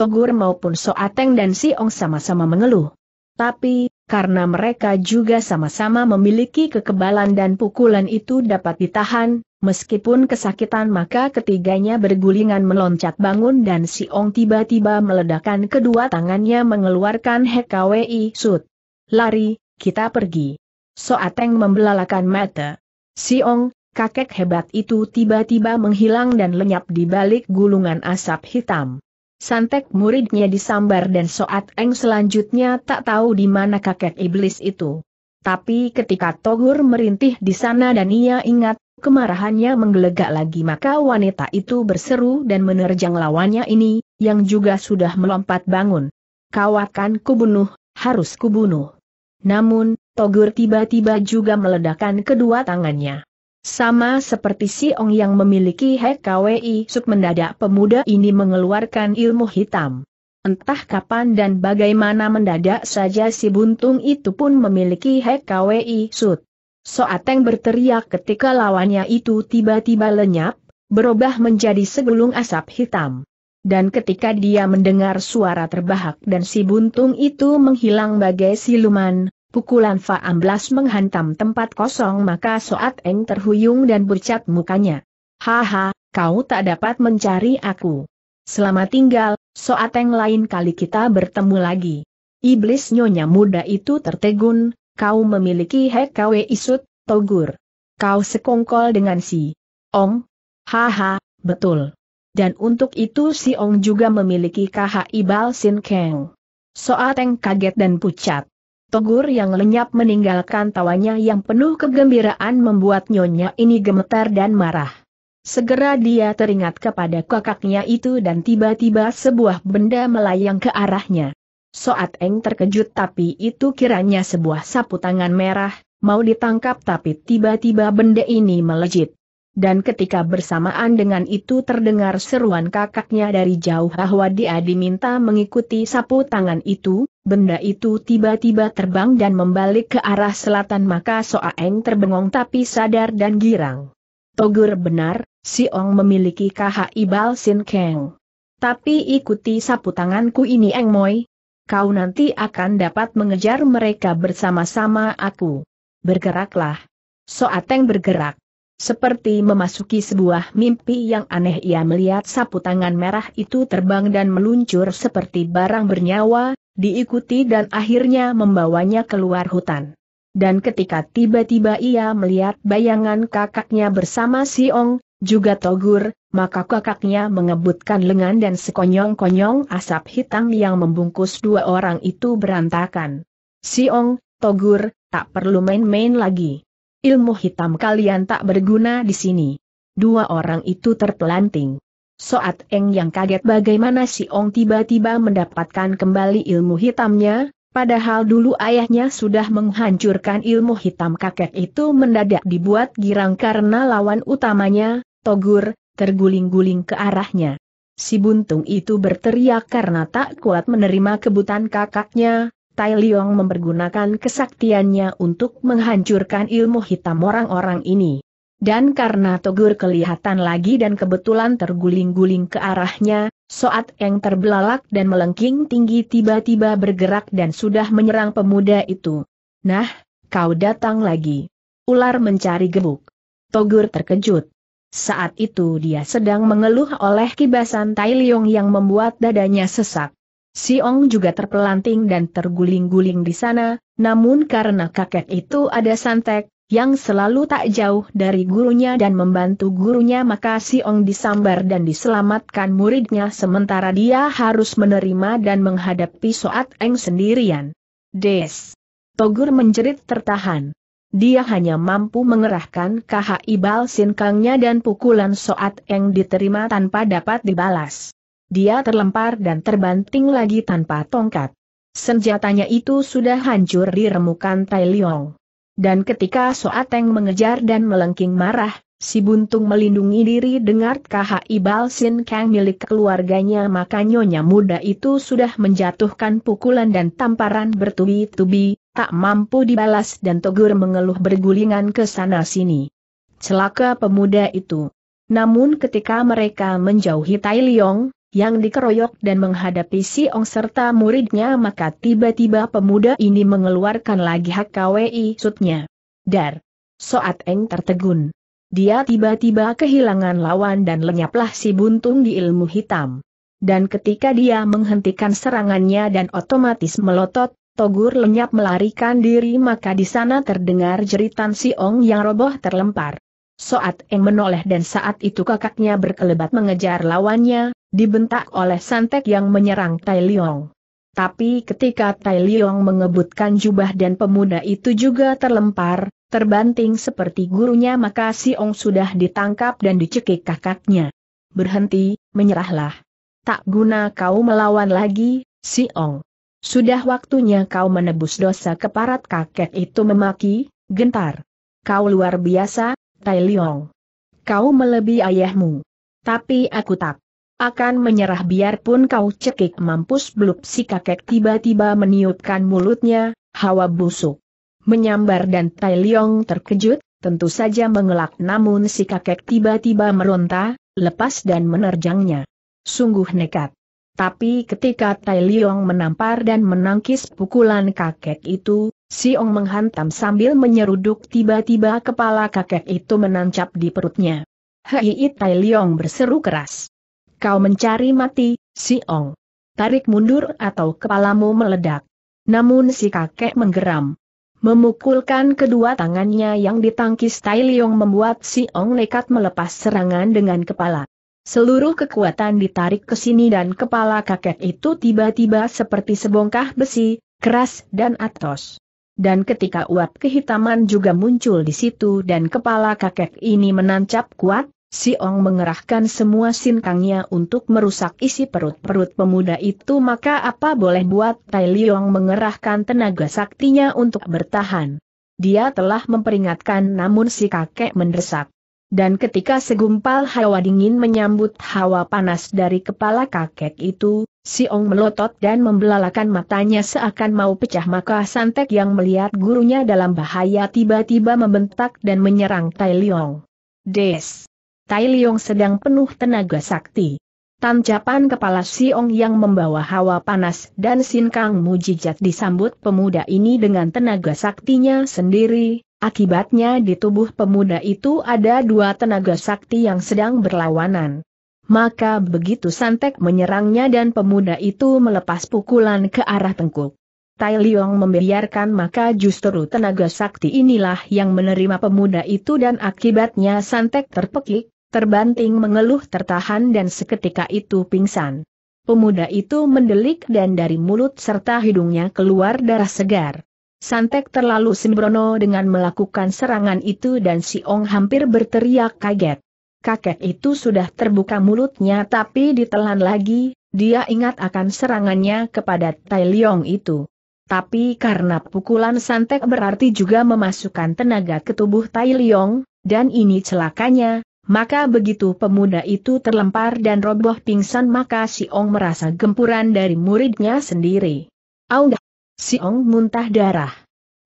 Togur maupun Soateng dan si Ong sama-sama mengeluh. Tapi, karena mereka juga sama-sama memiliki kekebalan dan pukulan itu dapat ditahan, meskipun kesakitan maka ketiganya bergulingan meloncat bangun dan Si Ong tiba-tiba meledakkan kedua tangannya mengeluarkan HKWI Sud. Lari, kita pergi. Soateng membelalakan mata. Si Ong, kakek hebat itu tiba-tiba menghilang dan lenyap di balik gulungan asap hitam santek muridnya disambar dan Soat Eng selanjutnya tak tahu di mana kakek iblis itu. Tapi ketika Togur merintih di sana dan ia ingat, kemarahannya menggelegak lagi maka wanita itu berseru dan menerjang lawannya ini, yang juga sudah melompat bangun. Kau akan kubunuh, harus kubunuh. Namun, Togur tiba-tiba juga meledakkan kedua tangannya. Sama seperti si Ong yang memiliki HKWI Suk mendadak pemuda ini mengeluarkan ilmu hitam. Entah kapan dan bagaimana mendadak saja si buntung itu pun memiliki HKWI Sud. Soateng berteriak ketika lawannya itu tiba-tiba lenyap, berubah menjadi segulung asap hitam. Dan ketika dia mendengar suara terbahak dan si buntung itu menghilang bagai siluman, Pukulan Fa Amblas menghantam tempat kosong maka Soat Eng terhuyung dan bercat mukanya. Haha, kau tak dapat mencari aku. Selamat tinggal, Soat Eng lain kali kita bertemu lagi. Iblis nyonya muda itu tertegun, kau memiliki hekawe isut, Togur. Kau sekongkol dengan si Ong. Haha, betul. Dan untuk itu si Ong juga memiliki kaha ibal Sin Keng. Soat Eng kaget dan pucat. Togur yang lenyap meninggalkan tawanya yang penuh kegembiraan membuat nyonya ini gemetar dan marah. Segera dia teringat kepada kakaknya itu dan tiba-tiba sebuah benda melayang ke arahnya. Soat Eng terkejut tapi itu kiranya sebuah sapu tangan merah, mau ditangkap tapi tiba-tiba benda ini melejit dan ketika bersamaan dengan itu terdengar seruan kakaknya dari jauh bahwa dia diminta mengikuti sapu tangan itu, benda itu tiba-tiba terbang dan membalik ke arah selatan maka Soaeng terbengong tapi sadar dan girang. Togur benar, Si Ong memiliki KHI ibal Sin Keng. Tapi ikuti sapu tanganku ini Eng Moi. Kau nanti akan dapat mengejar mereka bersama-sama aku. Bergeraklah. Soateng bergerak. Seperti memasuki sebuah mimpi yang aneh ia melihat sapu tangan merah itu terbang dan meluncur seperti barang bernyawa, diikuti dan akhirnya membawanya keluar hutan. Dan ketika tiba-tiba ia melihat bayangan kakaknya bersama si Ong, juga Togur, maka kakaknya mengebutkan lengan dan sekonyong-konyong asap hitam yang membungkus dua orang itu berantakan. Si Ong, Togur, tak perlu main-main lagi ilmu hitam kalian tak berguna di sini. Dua orang itu terpelanting. Soat Eng yang kaget bagaimana si Ong tiba-tiba mendapatkan kembali ilmu hitamnya, padahal dulu ayahnya sudah menghancurkan ilmu hitam kakek itu mendadak dibuat girang karena lawan utamanya, Togur, terguling-guling ke arahnya. Si buntung itu berteriak karena tak kuat menerima kebutan kakaknya, Tai Liong mempergunakan kesaktiannya untuk menghancurkan ilmu hitam orang-orang ini. Dan karena Togur kelihatan lagi dan kebetulan terguling-guling ke arahnya, Soat yang terbelalak dan melengking tinggi tiba-tiba bergerak dan sudah menyerang pemuda itu. Nah, kau datang lagi. Ular mencari gebuk. Togur terkejut. Saat itu dia sedang mengeluh oleh kibasan Tai Liong yang membuat dadanya sesak. Si Ong juga terpelanting dan terguling-guling di sana, namun karena kakek itu ada santek, yang selalu tak jauh dari gurunya dan membantu gurunya maka Si Ong disambar dan diselamatkan muridnya sementara dia harus menerima dan menghadapi Soat Eng sendirian. Des. Togur menjerit tertahan. Dia hanya mampu mengerahkan KHI Bal Sinkangnya dan pukulan Soat Eng diterima tanpa dapat dibalas. Dia terlempar dan terbanting lagi tanpa tongkat. Senjatanya itu sudah hancur di remukan Tai Leong. Dan ketika Soateng mengejar dan melengking marah, si buntung melindungi diri dengar KHI Balsin Kang milik keluarganya maka nyonya muda itu sudah menjatuhkan pukulan dan tamparan bertubi-tubi, tak mampu dibalas dan Tegur mengeluh bergulingan ke sana-sini. Celaka pemuda itu. Namun ketika mereka menjauhi Tai Leong, yang dikeroyok dan menghadapi Si Ong serta muridnya maka tiba-tiba pemuda ini mengeluarkan lagi hak KWI sutnya. Dar. Soat Eng tertegun. Dia tiba-tiba kehilangan lawan dan lenyaplah si buntung di ilmu hitam. Dan ketika dia menghentikan serangannya dan otomatis melotot, Togur lenyap melarikan diri maka di sana terdengar jeritan si Ong yang roboh terlempar. Soat Eng menoleh dan saat itu kakaknya berkelebat mengejar lawannya, dibentak oleh Santek yang menyerang Tai Liong. Tapi ketika Tai Liong mengebutkan jubah dan pemuda itu juga terlempar, terbanting seperti gurunya maka Si Ong sudah ditangkap dan dicekik kakaknya. Berhenti, menyerahlah. Tak guna kau melawan lagi, Si Ong. Sudah waktunya kau menebus dosa keparat kakek itu memaki, gentar. Kau luar biasa, Tai Liong. Kau melebihi ayahmu. Tapi aku tak akan menyerah biarpun kau cekik mampus belup si kakek tiba-tiba meniupkan mulutnya, hawa busuk. Menyambar dan Tai Liong terkejut, tentu saja mengelak namun si kakek tiba-tiba meronta, lepas dan menerjangnya. Sungguh nekat. Tapi ketika Tai Liong menampar dan menangkis pukulan kakek itu, Siong menghantam sambil menyeruduk tiba-tiba kepala kakek itu menancap di perutnya. Hei Tai Liong berseru keras. Kau mencari mati, si Ong. Tarik mundur atau kepalamu meledak. Namun si kakek menggeram. Memukulkan kedua tangannya yang ditangkis Tai Leong membuat si Ong nekat melepas serangan dengan kepala. Seluruh kekuatan ditarik ke sini dan kepala kakek itu tiba-tiba seperti sebongkah besi, keras dan atos. Dan ketika uap kehitaman juga muncul di situ dan kepala kakek ini menancap kuat, Si Ong mengerahkan semua sinkangnya untuk merusak isi perut-perut pemuda itu maka apa boleh buat Tai Liong mengerahkan tenaga saktinya untuk bertahan. Dia telah memperingatkan namun si kakek mendesak. Dan ketika segumpal hawa dingin menyambut hawa panas dari kepala kakek itu, si Ong melotot dan membelalakan matanya seakan mau pecah maka Santek yang melihat gurunya dalam bahaya tiba-tiba membentak dan menyerang Tai Liong. Des! Tai Liong sedang penuh tenaga sakti. Tancapan kepala Siong yang membawa hawa panas dan Kang mujijat disambut pemuda ini dengan tenaga saktinya sendiri, akibatnya di tubuh pemuda itu ada dua tenaga sakti yang sedang berlawanan. Maka begitu Santek menyerangnya dan pemuda itu melepas pukulan ke arah tengkuk. Tai Liong membiarkan maka justru tenaga sakti inilah yang menerima pemuda itu dan akibatnya Santek terpekik, terbanting mengeluh tertahan dan seketika itu pingsan. Pemuda itu mendelik dan dari mulut serta hidungnya keluar darah segar. Santek terlalu sembrono dengan melakukan serangan itu dan si Ong hampir berteriak kaget. Kakek itu sudah terbuka mulutnya tapi ditelan lagi, dia ingat akan serangannya kepada Tai Liong itu. Tapi karena pukulan Santek berarti juga memasukkan tenaga ke tubuh Tai Liong, dan ini celakanya, maka begitu pemuda itu terlempar dan roboh pingsan maka si Ong merasa gempuran dari muridnya sendiri. Aunggah! Ong muntah darah.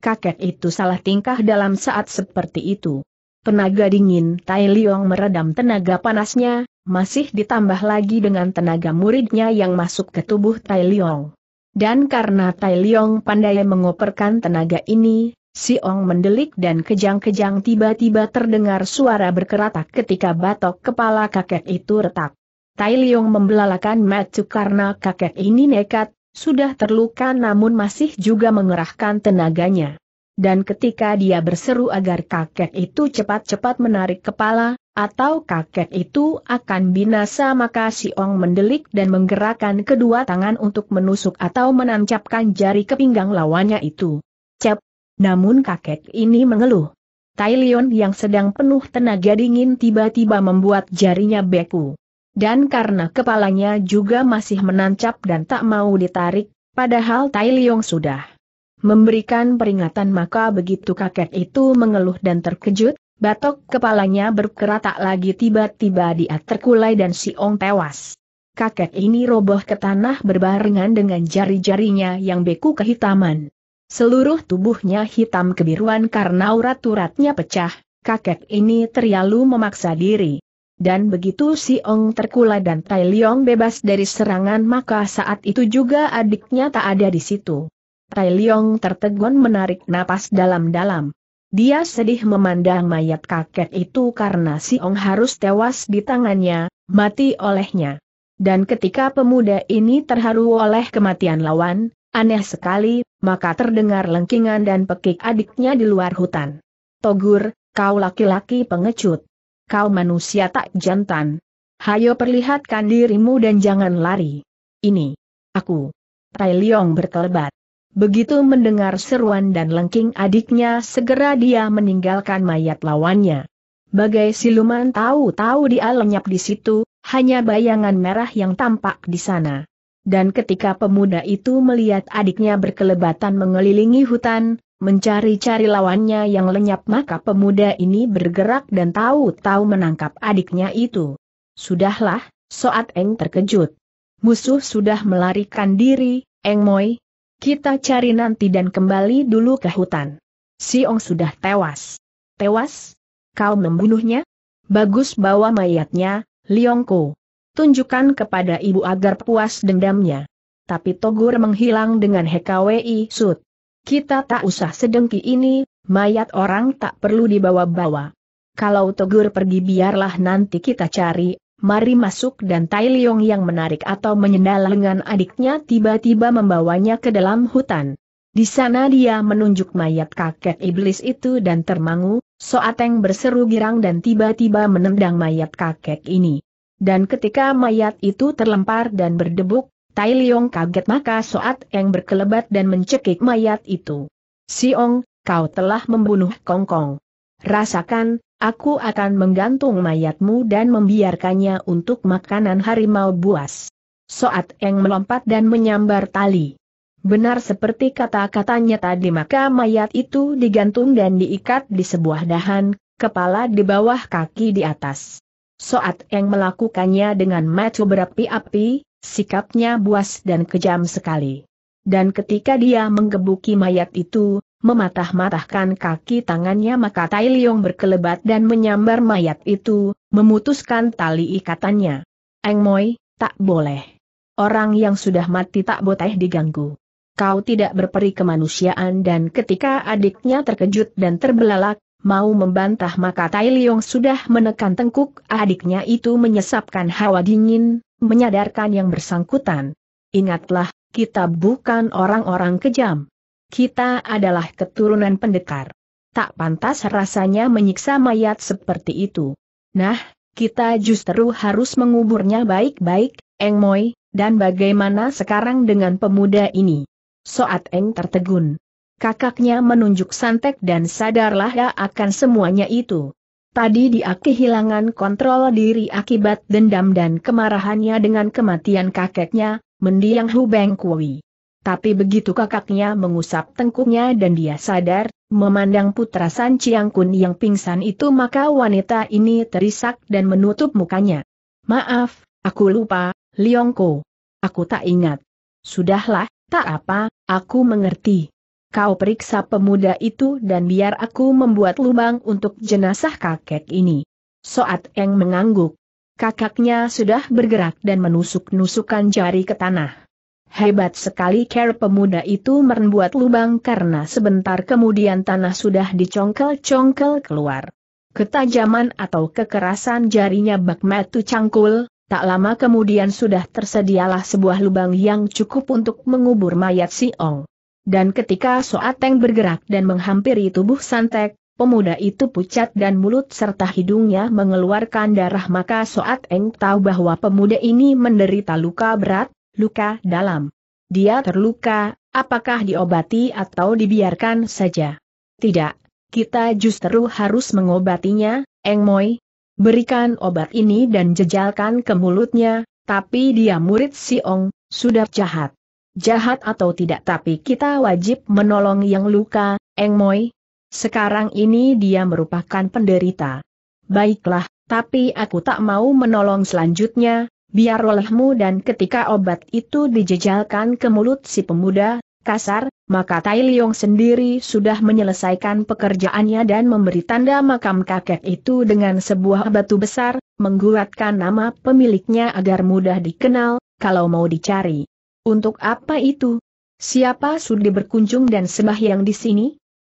Kakek itu salah tingkah dalam saat seperti itu. Tenaga dingin Tai Liong meredam tenaga panasnya, masih ditambah lagi dengan tenaga muridnya yang masuk ke tubuh Tai Liong. Dan karena Tai Liong pandai mengoperkan tenaga ini, Si Ong mendelik dan kejang-kejang tiba-tiba terdengar suara berkeratak ketika batok kepala kakek itu retak. Tai Liong membelalakan Matthew karena kakek ini nekat, sudah terluka namun masih juga mengerahkan tenaganya. Dan ketika dia berseru agar kakek itu cepat-cepat menarik kepala, atau kakek itu akan binasa maka si Ong mendelik dan menggerakkan kedua tangan untuk menusuk atau menancapkan jari ke pinggang lawannya itu. Cep, namun kakek ini mengeluh. Tai Leon yang sedang penuh tenaga dingin tiba-tiba membuat jarinya beku. Dan karena kepalanya juga masih menancap dan tak mau ditarik, padahal Tai Leon sudah memberikan peringatan maka begitu kakek itu mengeluh dan terkejut, batok kepalanya berkeratak lagi tiba-tiba dia terkulai dan si Ong tewas. Kakek ini roboh ke tanah berbarengan dengan jari-jarinya yang beku kehitaman. Seluruh tubuhnya hitam kebiruan karena urat-uratnya pecah, kakek ini terlalu memaksa diri. Dan begitu Si Ong Terkula dan Tai Leong bebas dari serangan maka saat itu juga adiknya tak ada di situ. Tai Leong tertegun menarik napas dalam-dalam. Dia sedih memandang mayat kakek itu karena Si Ong harus tewas di tangannya, mati olehnya. Dan ketika pemuda ini terharu oleh kematian lawan, Aneh sekali, maka terdengar lengkingan dan pekik adiknya di luar hutan. Togur, kau laki-laki pengecut. Kau manusia tak jantan. Hayo perlihatkan dirimu dan jangan lari. Ini. Aku. Tai Leong berkelebat. Begitu mendengar seruan dan lengking adiknya segera dia meninggalkan mayat lawannya. Bagai siluman tahu-tahu dia lenyap di situ, hanya bayangan merah yang tampak di sana. Dan ketika pemuda itu melihat adiknya berkelebatan mengelilingi hutan, mencari-cari lawannya yang lenyap maka pemuda ini bergerak dan tahu-tahu menangkap adiknya itu. Sudahlah, Soat Eng terkejut. Musuh sudah melarikan diri, Eng Moi. Kita cari nanti dan kembali dulu ke hutan. Si Ong sudah tewas. Tewas? Kau membunuhnya? Bagus bawa mayatnya, Liongko tunjukkan kepada ibu agar puas dendamnya. Tapi Togur menghilang dengan HKWI Sud. Kita tak usah sedengki ini, mayat orang tak perlu dibawa-bawa. Kalau Togur pergi biarlah nanti kita cari, mari masuk dan Tai Leong yang menarik atau menyendal lengan adiknya tiba-tiba membawanya ke dalam hutan. Di sana dia menunjuk mayat kakek iblis itu dan termangu, Soateng berseru girang dan tiba-tiba menendang mayat kakek ini. Dan ketika mayat itu terlempar dan berdebuk, Tai Liong kaget maka Soat yang berkelebat dan mencekik mayat itu. Siong, kau telah membunuh Kong Kong. Rasakan, aku akan menggantung mayatmu dan membiarkannya untuk makanan harimau buas. Soat yang melompat dan menyambar tali. Benar seperti kata-katanya tadi maka mayat itu digantung dan diikat di sebuah dahan, kepala di bawah kaki di atas. Soat yang melakukannya dengan mata berapi-api, sikapnya buas dan kejam sekali. Dan ketika dia menggebuki mayat itu, mematah-matahkan kaki tangannya maka Tai Liong berkelebat dan menyambar mayat itu, memutuskan tali ikatannya. Eng Moi, tak boleh. Orang yang sudah mati tak boleh diganggu. Kau tidak berperi kemanusiaan dan ketika adiknya terkejut dan terbelalak, mau membantah maka Tai Liong sudah menekan tengkuk adiknya itu menyesapkan hawa dingin, menyadarkan yang bersangkutan. Ingatlah, kita bukan orang-orang kejam. Kita adalah keturunan pendekar. Tak pantas rasanya menyiksa mayat seperti itu. Nah, kita justru harus menguburnya baik-baik, Eng Moi, dan bagaimana sekarang dengan pemuda ini? Soat Eng tertegun kakaknya menunjuk santek dan sadarlah dia akan semuanya itu. Tadi dia kehilangan kontrol diri akibat dendam dan kemarahannya dengan kematian kakeknya, mendiang Hubeng Kui. Tapi begitu kakaknya mengusap tengkuknya dan dia sadar, memandang putra San Chiang Kun yang pingsan itu maka wanita ini terisak dan menutup mukanya. Maaf, aku lupa, Liongko. Aku tak ingat. Sudahlah, tak apa, aku mengerti. Kau periksa pemuda itu dan biar aku membuat lubang untuk jenazah kakek ini. Soat Eng mengangguk. Kakaknya sudah bergerak dan menusuk-nusukan jari ke tanah. Hebat sekali care pemuda itu membuat lubang karena sebentar kemudian tanah sudah dicongkel-congkel keluar. Ketajaman atau kekerasan jarinya bak metu cangkul, tak lama kemudian sudah tersedialah sebuah lubang yang cukup untuk mengubur mayat si Ong dan ketika Soateng bergerak dan menghampiri tubuh Santek, pemuda itu pucat dan mulut serta hidungnya mengeluarkan darah maka Soateng tahu bahwa pemuda ini menderita luka berat, luka dalam. Dia terluka, apakah diobati atau dibiarkan saja? Tidak, kita justru harus mengobatinya, Eng Moi. Berikan obat ini dan jejalkan ke mulutnya, tapi dia murid Siong, sudah jahat jahat atau tidak tapi kita wajib menolong yang luka, Eng Moi. Sekarang ini dia merupakan penderita. Baiklah, tapi aku tak mau menolong selanjutnya, biar olehmu dan ketika obat itu dijejalkan ke mulut si pemuda, kasar, maka Tai Leong sendiri sudah menyelesaikan pekerjaannya dan memberi tanda makam kakek itu dengan sebuah batu besar, mengguratkan nama pemiliknya agar mudah dikenal, kalau mau dicari. Untuk apa itu? Siapa sudi berkunjung dan sembahyang di sini?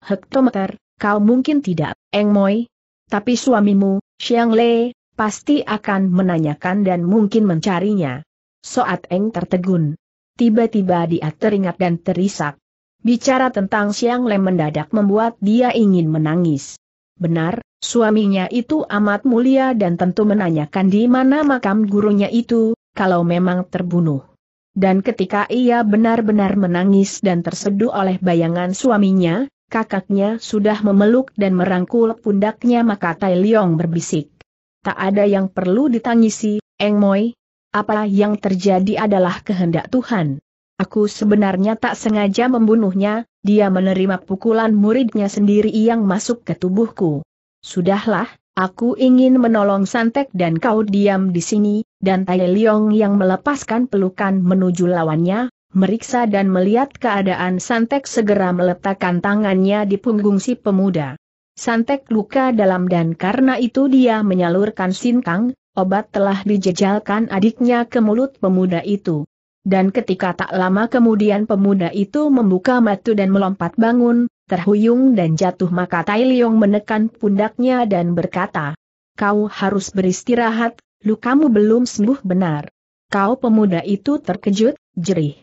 Hektometer, kau mungkin tidak, Eng Moi. Tapi suamimu, Xiang Le, pasti akan menanyakan dan mungkin mencarinya. Soat Eng tertegun. Tiba-tiba dia teringat dan terisak. Bicara tentang Xiang Le mendadak membuat dia ingin menangis. Benar, suaminya itu amat mulia dan tentu menanyakan di mana makam gurunya itu, kalau memang terbunuh. Dan ketika ia benar-benar menangis dan terseduh oleh bayangan suaminya, kakaknya sudah memeluk dan merangkul pundaknya maka Tai Liong berbisik. Tak ada yang perlu ditangisi, Eng Moi. Apa yang terjadi adalah kehendak Tuhan. Aku sebenarnya tak sengaja membunuhnya, dia menerima pukulan muridnya sendiri yang masuk ke tubuhku. Sudahlah, aku ingin menolong Santek dan kau diam di sini, dan Tai Leong yang melepaskan pelukan menuju lawannya, meriksa dan melihat keadaan Santek segera meletakkan tangannya di punggung si pemuda. Santek luka dalam dan karena itu dia menyalurkan sinkang, obat telah dijejalkan adiknya ke mulut pemuda itu. Dan ketika tak lama kemudian pemuda itu membuka mata dan melompat bangun, terhuyung dan jatuh maka Tai Leong menekan pundaknya dan berkata, kau harus beristirahat lukamu belum sembuh benar. Kau pemuda itu terkejut, jerih.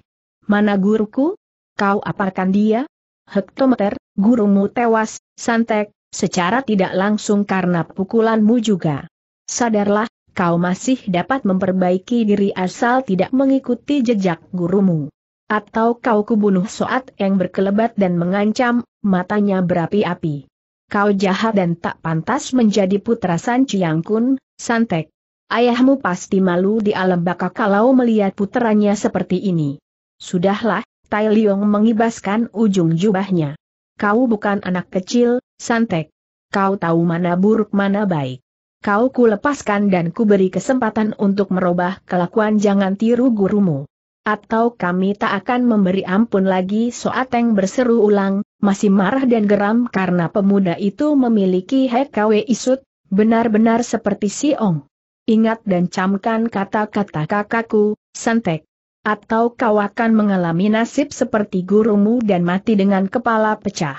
Mana guruku? Kau apakan dia? Hektometer, gurumu tewas, santek, secara tidak langsung karena pukulanmu juga. Sadarlah, kau masih dapat memperbaiki diri asal tidak mengikuti jejak gurumu. Atau kau kubunuh soat yang berkelebat dan mengancam, matanya berapi-api. Kau jahat dan tak pantas menjadi putra San Chiang Kun, Santek. Ayahmu pasti malu di alam baka kalau melihat putranya seperti ini. Sudahlah, Tai Liong mengibaskan ujung jubahnya. Kau bukan anak kecil, Santek. Kau tahu mana buruk mana baik. Kau ku lepaskan dan ku beri kesempatan untuk merubah kelakuan jangan tiru gurumu. Atau kami tak akan memberi ampun lagi Soateng berseru ulang, masih marah dan geram karena pemuda itu memiliki HKW Isut, benar-benar seperti si Siong. Ingat dan camkan kata-kata kakakku, Santek. Atau kau akan mengalami nasib seperti gurumu dan mati dengan kepala pecah.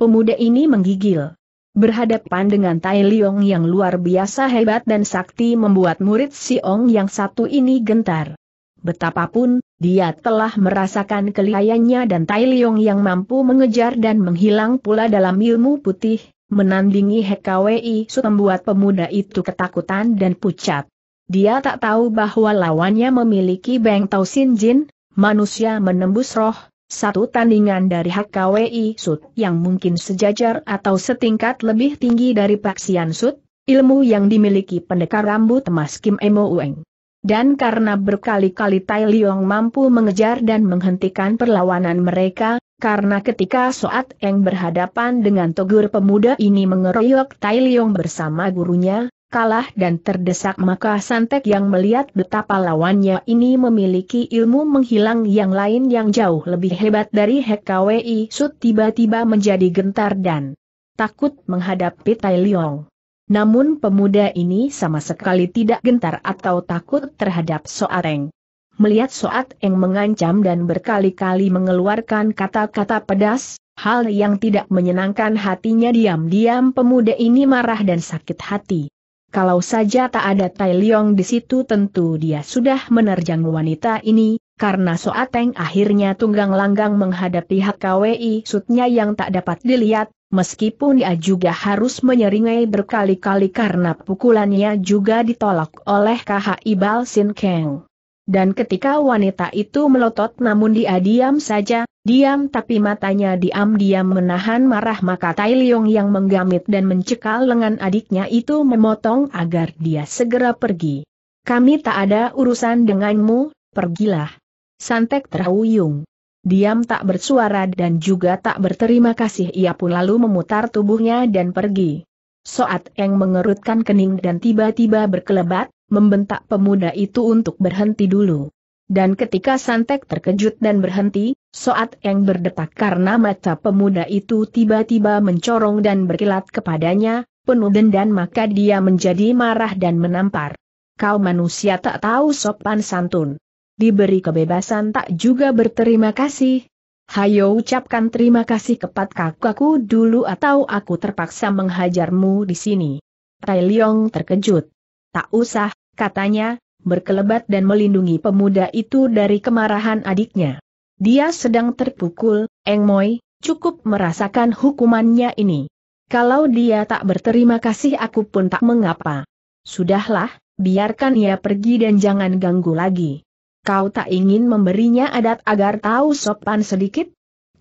Pemuda ini menggigil. Berhadapan dengan Tai Liong yang luar biasa hebat dan sakti membuat murid Siong yang satu ini gentar. Betapapun, dia telah merasakan kelihayannya dan Tai Liong yang mampu mengejar dan menghilang pula dalam ilmu putih, menandingi HKWI Su membuat pemuda itu ketakutan dan pucat. Dia tak tahu bahwa lawannya memiliki Beng Tau Sin Jin, manusia menembus roh, satu tandingan dari HKWI Sud yang mungkin sejajar atau setingkat lebih tinggi dari Paksian Sud, ilmu yang dimiliki pendekar rambut emas Kim Emo Ueng. Dan karena berkali-kali Tai Liong mampu mengejar dan menghentikan perlawanan mereka, karena ketika Soat Eng berhadapan dengan Togur pemuda ini mengeroyok Tai Leong bersama gurunya, kalah dan terdesak maka Santek yang melihat betapa lawannya ini memiliki ilmu menghilang yang lain yang jauh lebih hebat dari HKWI Sud tiba-tiba menjadi gentar dan takut menghadapi Tai Leong. Namun pemuda ini sama sekali tidak gentar atau takut terhadap Soat Eng. Melihat Soat Eng mengancam dan berkali-kali mengeluarkan kata-kata pedas, hal yang tidak menyenangkan hatinya diam-diam pemuda ini marah dan sakit hati. Kalau saja tak ada Tai Leong di situ tentu dia sudah menerjang wanita ini, karena Soat Eng akhirnya tunggang langgang menghadapi HKWI sutnya yang tak dapat dilihat, meskipun dia juga harus menyeringai berkali-kali karena pukulannya juga ditolak oleh KHI Bal Sin Keng. Dan ketika wanita itu melotot namun dia diam saja, diam tapi matanya diam-diam menahan marah maka Tai Leong yang menggamit dan mencekal lengan adiknya itu memotong agar dia segera pergi. Kami tak ada urusan denganmu, pergilah. Santek terhuyung. Diam tak bersuara dan juga tak berterima kasih ia pun lalu memutar tubuhnya dan pergi. Soat Eng mengerutkan kening dan tiba-tiba berkelebat, membentak pemuda itu untuk berhenti dulu. Dan ketika Santek terkejut dan berhenti, Soat yang berdetak karena mata pemuda itu tiba-tiba mencorong dan berkilat kepadanya, penuh dendam maka dia menjadi marah dan menampar. Kau manusia tak tahu sopan santun. Diberi kebebasan tak juga berterima kasih. Hayo ucapkan terima kasih kepat kakakku dulu atau aku terpaksa menghajarmu di sini. Tai Leong terkejut. Tak usah, katanya, berkelebat dan melindungi pemuda itu dari kemarahan adiknya. Dia sedang terpukul, Eng Moi, cukup merasakan hukumannya ini. Kalau dia tak berterima kasih aku pun tak mengapa. Sudahlah, biarkan ia pergi dan jangan ganggu lagi. Kau tak ingin memberinya adat agar tahu sopan sedikit?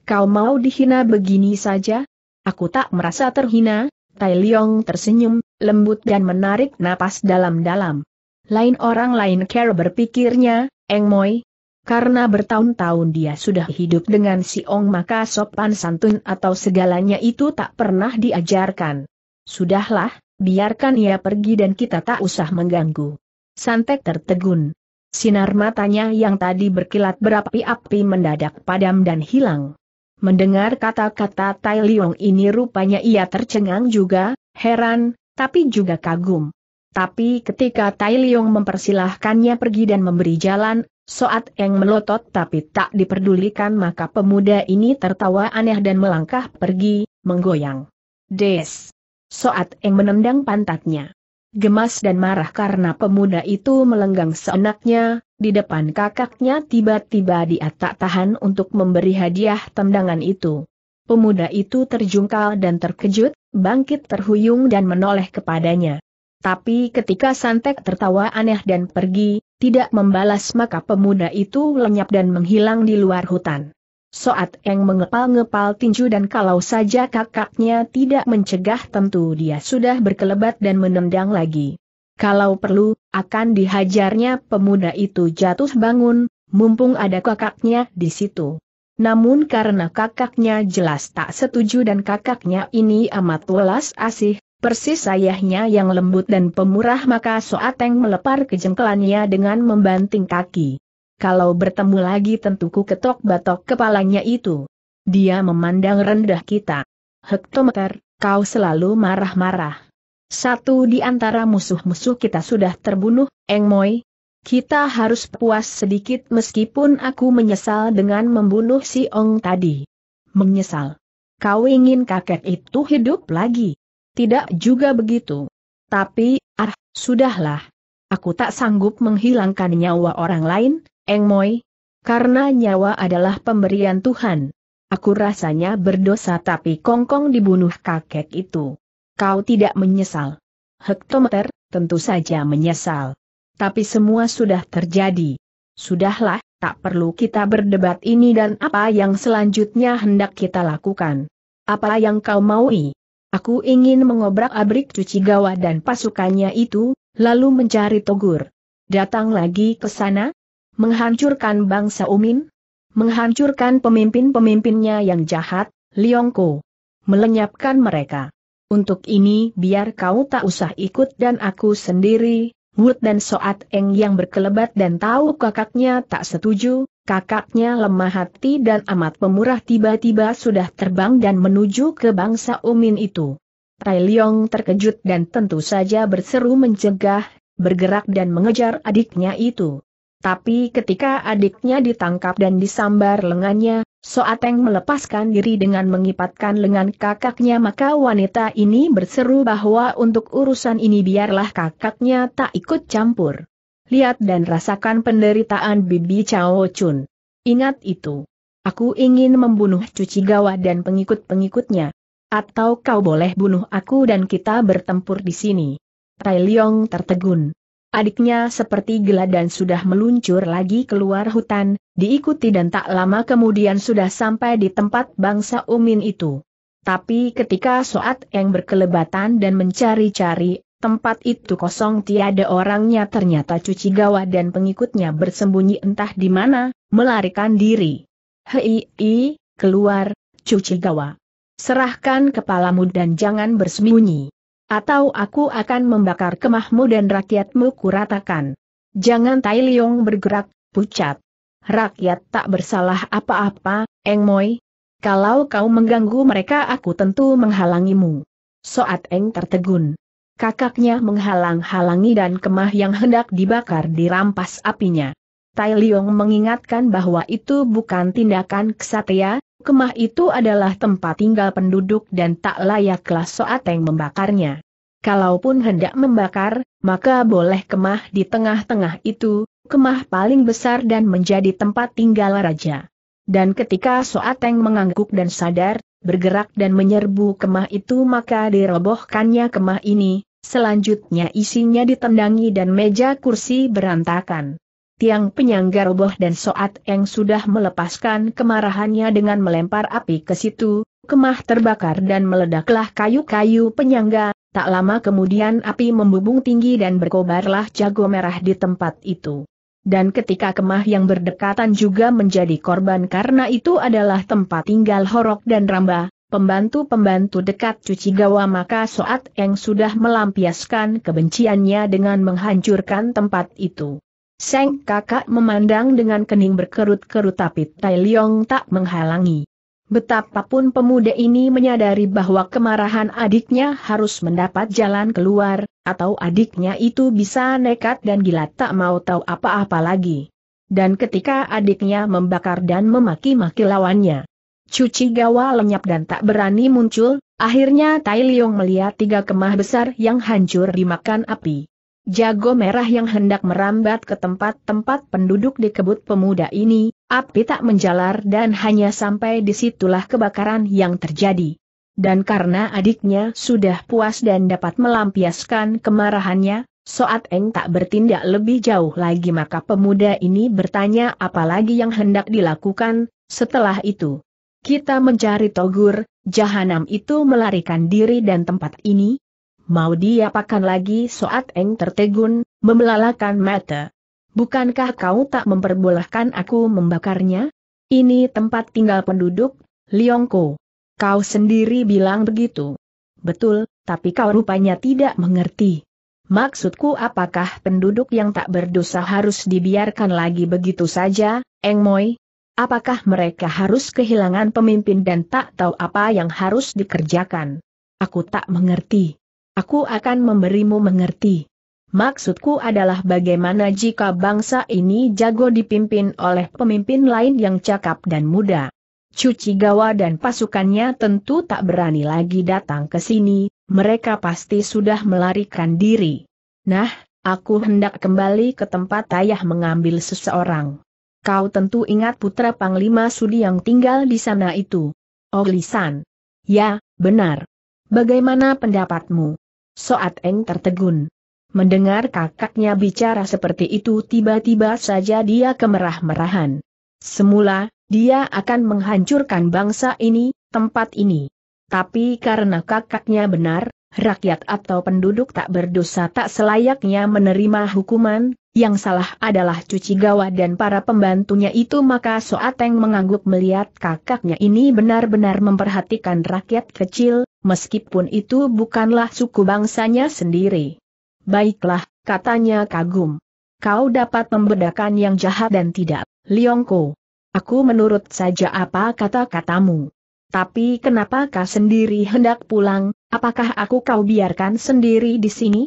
Kau mau dihina begini saja? Aku tak merasa terhina, Tai Leong tersenyum, lembut dan menarik napas dalam-dalam. Lain orang lain care berpikirnya, Eng Moi, karena bertahun-tahun dia sudah hidup dengan si Ong maka sopan santun atau segalanya itu tak pernah diajarkan. Sudahlah, biarkan ia pergi dan kita tak usah mengganggu. Santek tertegun. Sinar matanya yang tadi berkilat berapi-api mendadak padam dan hilang. Mendengar kata-kata Tai Liong ini rupanya ia tercengang juga, heran, tapi juga kagum. Tapi ketika Tai Liong mempersilahkannya pergi dan memberi jalan, Soat Eng melotot tapi tak diperdulikan maka pemuda ini tertawa aneh dan melangkah pergi, menggoyang. Des! Soat Eng menendang pantatnya. Gemas dan marah karena pemuda itu melenggang seenaknya, di depan kakaknya tiba-tiba dia tak tahan untuk memberi hadiah tendangan itu. Pemuda itu terjungkal dan terkejut, bangkit terhuyung dan menoleh kepadanya. Tapi ketika Santek tertawa aneh dan pergi, tidak membalas maka pemuda itu lenyap dan menghilang di luar hutan. Soat Eng mengepal-ngepal tinju dan kalau saja kakaknya tidak mencegah tentu dia sudah berkelebat dan menendang lagi. Kalau perlu, akan dihajarnya pemuda itu jatuh bangun, mumpung ada kakaknya di situ. Namun karena kakaknya jelas tak setuju dan kakaknya ini amat welas asih, Persis ayahnya yang lembut dan pemurah maka Soateng melepar kejengkelannya dengan membanting kaki. Kalau bertemu lagi tentu ku ketok batok kepalanya itu. Dia memandang rendah kita. Hektometer, kau selalu marah-marah. Satu di antara musuh-musuh kita sudah terbunuh, Eng Engmoy. Kita harus puas sedikit meskipun aku menyesal dengan membunuh si Ong tadi. Menyesal. Kau ingin kakek itu hidup lagi. Tidak juga begitu. Tapi, ah, sudahlah. Aku tak sanggup menghilangkan nyawa orang lain, Eng Moi. Karena nyawa adalah pemberian Tuhan. Aku rasanya berdosa tapi kongkong dibunuh kakek itu. Kau tidak menyesal. Hektometer, tentu saja menyesal. Tapi semua sudah terjadi. Sudahlah, tak perlu kita berdebat ini dan apa yang selanjutnya hendak kita lakukan. Apa yang kau maui? Aku ingin mengobrak-abrik cuci gawa dan pasukannya itu, lalu mencari Togur. Datang lagi ke sana? Menghancurkan bangsa Umin? Menghancurkan pemimpin-pemimpinnya yang jahat, Liongko. Melenyapkan mereka. Untuk ini biar kau tak usah ikut dan aku sendiri, Wood dan Soat Eng yang berkelebat dan tahu kakaknya tak setuju, kakaknya lemah hati dan amat pemurah tiba-tiba sudah terbang dan menuju ke bangsa Umin itu. Tai Leong terkejut dan tentu saja berseru mencegah, bergerak dan mengejar adiknya itu. Tapi ketika adiknya ditangkap dan disambar lengannya, Soateng melepaskan diri dengan mengipatkan lengan kakaknya maka wanita ini berseru bahwa untuk urusan ini biarlah kakaknya tak ikut campur. Lihat dan rasakan penderitaan Bibi Cao Chun. Ingat itu. Aku ingin membunuh cuci gawa dan pengikut-pengikutnya. Atau kau boleh bunuh aku dan kita bertempur di sini. Tai Leong tertegun. Adiknya seperti gelad dan sudah meluncur lagi keluar hutan, diikuti dan tak lama kemudian sudah sampai di tempat bangsa Umin itu. Tapi ketika Soat yang berkelebatan dan mencari-cari, tempat itu kosong tiada orangnya ternyata cuci gawah dan pengikutnya bersembunyi entah di mana, melarikan diri. Hei, i, keluar, cuci gawa. Serahkan kepalamu dan jangan bersembunyi. Atau aku akan membakar kemahmu dan rakyatmu kuratakan. Jangan Tai Liong bergerak, pucat rakyat tak bersalah apa-apa, Eng Moi. Kalau kau mengganggu mereka aku tentu menghalangimu. Soat Eng tertegun. Kakaknya menghalang-halangi dan kemah yang hendak dibakar dirampas apinya. Tai Liong mengingatkan bahwa itu bukan tindakan kesatria, kemah itu adalah tempat tinggal penduduk dan tak layaklah Soat Eng membakarnya. Kalaupun hendak membakar, maka boleh kemah di tengah-tengah itu, kemah paling besar dan menjadi tempat tinggal raja. Dan ketika Soateng mengangguk dan sadar, bergerak dan menyerbu kemah itu maka dirobohkannya kemah ini, selanjutnya isinya ditendangi dan meja kursi berantakan. Tiang penyangga roboh dan Soat yang sudah melepaskan kemarahannya dengan melempar api ke situ, kemah terbakar dan meledaklah kayu-kayu penyangga, tak lama kemudian api membubung tinggi dan berkobarlah jago merah di tempat itu. Dan ketika kemah yang berdekatan juga menjadi korban karena itu adalah tempat tinggal Horok dan Ramba, pembantu-pembantu dekat cuci gawa maka Soat Eng sudah melampiaskan kebenciannya dengan menghancurkan tempat itu. Seng kakak memandang dengan kening berkerut-kerut tapi Tai Leong tak menghalangi. Betapapun pemuda ini menyadari bahwa kemarahan adiknya harus mendapat jalan keluar, atau adiknya itu bisa nekat dan gila tak mau tahu apa-apa lagi. Dan ketika adiknya membakar dan memaki-maki lawannya, cuci gawa lenyap dan tak berani muncul, akhirnya Tai Leong melihat tiga kemah besar yang hancur dimakan api. Jago merah yang hendak merambat ke tempat-tempat penduduk di kebut pemuda ini, Api tak menjalar dan hanya sampai disitulah kebakaran yang terjadi. Dan karena adiknya sudah puas dan dapat melampiaskan kemarahannya, Soat Eng tak bertindak lebih jauh lagi maka pemuda ini bertanya apalagi yang hendak dilakukan, setelah itu. Kita mencari Togur, Jahanam itu melarikan diri dan tempat ini, mau diapakan lagi Soat Eng tertegun, membelalakan mata. Bukankah kau tak memperbolehkan aku membakarnya? Ini tempat tinggal penduduk, Liongko. Kau sendiri bilang begitu. Betul, tapi kau rupanya tidak mengerti. Maksudku apakah penduduk yang tak berdosa harus dibiarkan lagi begitu saja, Eng Moi? Apakah mereka harus kehilangan pemimpin dan tak tahu apa yang harus dikerjakan? Aku tak mengerti. Aku akan memberimu mengerti. Maksudku adalah bagaimana jika bangsa ini jago dipimpin oleh pemimpin lain yang cakap dan muda. Cuci Gawa dan pasukannya tentu tak berani lagi datang ke sini, mereka pasti sudah melarikan diri. Nah, aku hendak kembali ke tempat ayah mengambil seseorang. Kau tentu ingat putra Panglima Sudi yang tinggal di sana itu. Oglisan. Oh, ya, benar. Bagaimana pendapatmu? Soat Eng tertegun. Mendengar kakaknya bicara seperti itu tiba-tiba saja dia kemerah-merahan. Semula, dia akan menghancurkan bangsa ini, tempat ini. Tapi karena kakaknya benar, rakyat atau penduduk tak berdosa tak selayaknya menerima hukuman, yang salah adalah cuci gawa dan para pembantunya itu maka Soateng mengangguk melihat kakaknya ini benar-benar memperhatikan rakyat kecil, meskipun itu bukanlah suku bangsanya sendiri. Baiklah, katanya kagum. Kau dapat membedakan yang jahat dan tidak, Liongko. Aku menurut saja apa kata-katamu. Tapi kenapa kau sendiri hendak pulang, apakah aku kau biarkan sendiri di sini?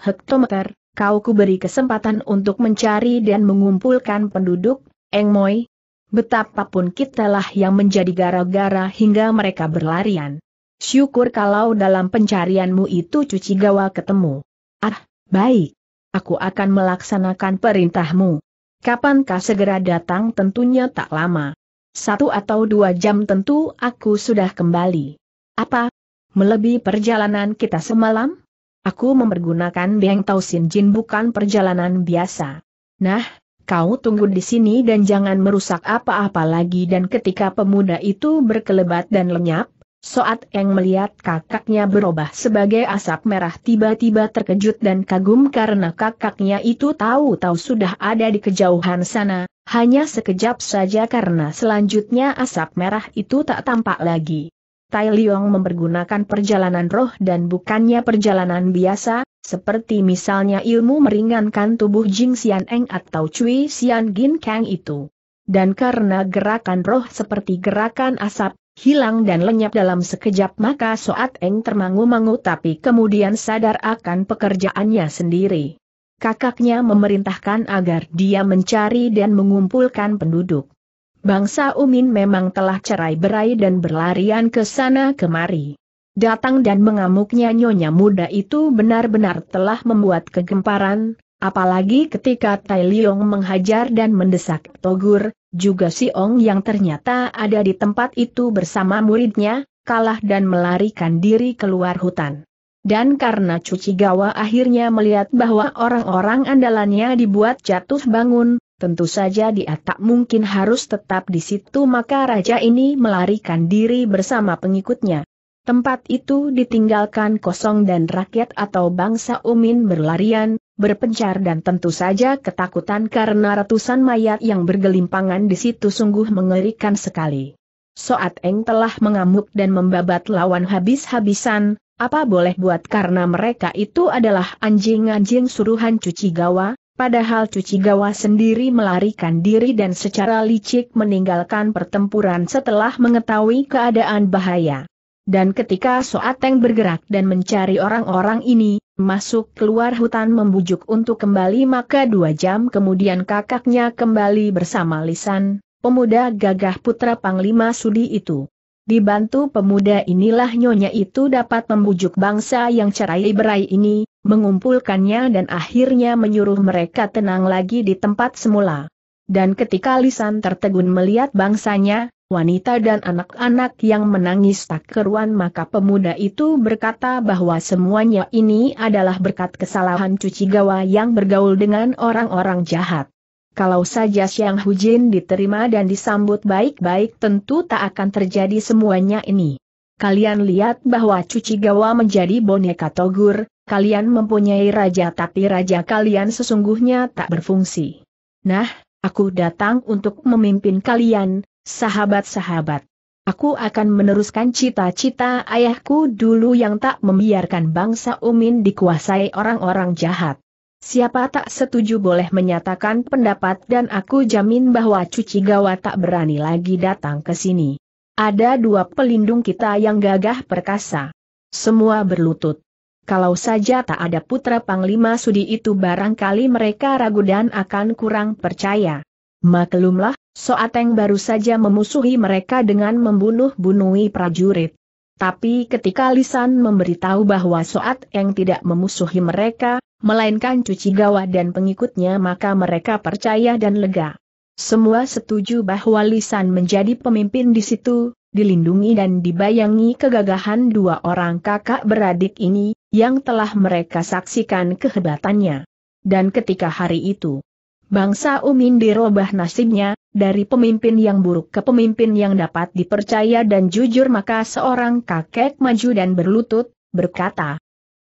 Hektometer, kau kuberi kesempatan untuk mencari dan mengumpulkan penduduk, Engmoy. Betapapun kitalah yang menjadi gara-gara hingga mereka berlarian. Syukur kalau dalam pencarianmu itu cuci gawa ketemu. Ah, baik. Aku akan melaksanakan perintahmu. Kapankah segera datang tentunya tak lama. Satu atau dua jam tentu aku sudah kembali. Apa? Melebihi perjalanan kita semalam? Aku mempergunakan Beng Tau Sin Jin bukan perjalanan biasa. Nah, kau tunggu di sini dan jangan merusak apa-apa lagi dan ketika pemuda itu berkelebat dan lenyap, Soat Eng melihat kakaknya berubah sebagai asap merah tiba-tiba terkejut dan kagum karena kakaknya itu tahu-tahu sudah ada di kejauhan sana, hanya sekejap saja karena selanjutnya asap merah itu tak tampak lagi. Tai Liong mempergunakan perjalanan roh dan bukannya perjalanan biasa, seperti misalnya ilmu meringankan tubuh Jing Xian Eng atau Cui Xian Gin Kang itu. Dan karena gerakan roh seperti gerakan asap, hilang dan lenyap dalam sekejap maka Soat Eng termangu-mangu tapi kemudian sadar akan pekerjaannya sendiri. Kakaknya memerintahkan agar dia mencari dan mengumpulkan penduduk. Bangsa Umin memang telah cerai berai dan berlarian ke sana kemari. Datang dan mengamuknya nyonya muda itu benar-benar telah membuat kegemparan, apalagi ketika Tai Liong menghajar dan mendesak Togur, juga si Ong yang ternyata ada di tempat itu bersama muridnya, kalah dan melarikan diri keluar hutan. Dan karena Cuci Gawa akhirnya melihat bahwa orang-orang andalannya dibuat jatuh bangun, tentu saja dia tak mungkin harus tetap di situ maka raja ini melarikan diri bersama pengikutnya. Tempat itu ditinggalkan kosong dan rakyat atau bangsa Umin berlarian, berpencar dan tentu saja ketakutan karena ratusan mayat yang bergelimpangan di situ sungguh mengerikan sekali. Soat Eng telah mengamuk dan membabat lawan habis-habisan, apa boleh buat karena mereka itu adalah anjing-anjing suruhan cuci gawa, padahal cuci gawa sendiri melarikan diri dan secara licik meninggalkan pertempuran setelah mengetahui keadaan bahaya. Dan ketika Soat Eng bergerak dan mencari orang-orang ini, masuk keluar hutan membujuk untuk kembali maka dua jam kemudian kakaknya kembali bersama Lisan, pemuda gagah putra Panglima Sudi itu. Dibantu pemuda inilah nyonya itu dapat membujuk bangsa yang cerai berai ini, mengumpulkannya dan akhirnya menyuruh mereka tenang lagi di tempat semula. Dan ketika Lisan tertegun melihat bangsanya, wanita dan anak-anak yang menangis tak keruan maka pemuda itu berkata bahwa semuanya ini adalah berkat kesalahan cuci gawa yang bergaul dengan orang-orang jahat. Kalau saja Siang Hujin diterima dan disambut baik-baik tentu tak akan terjadi semuanya ini. Kalian lihat bahwa cuci gawa menjadi boneka togur, kalian mempunyai raja tapi raja kalian sesungguhnya tak berfungsi. Nah, aku datang untuk memimpin kalian, Sahabat-sahabat, aku akan meneruskan cita-cita ayahku dulu yang tak membiarkan bangsa Umin dikuasai orang-orang jahat. Siapa tak setuju boleh menyatakan pendapat dan aku jamin bahwa cuci gawa tak berani lagi datang ke sini. Ada dua pelindung kita yang gagah perkasa. Semua berlutut. Kalau saja tak ada putra Panglima Sudi itu barangkali mereka ragu dan akan kurang percaya. Maklumlah, Soateng baru saja memusuhi mereka dengan membunuh bunuhi prajurit. Tapi ketika Lisan memberitahu bahwa Soat yang tidak memusuhi mereka, melainkan cuci gawa dan pengikutnya maka mereka percaya dan lega. Semua setuju bahwa Lisan menjadi pemimpin di situ, dilindungi dan dibayangi kegagahan dua orang kakak beradik ini, yang telah mereka saksikan kehebatannya. Dan ketika hari itu, Bangsa Umin dirubah nasibnya, dari pemimpin yang buruk ke pemimpin yang dapat dipercaya dan jujur maka seorang kakek maju dan berlutut, berkata,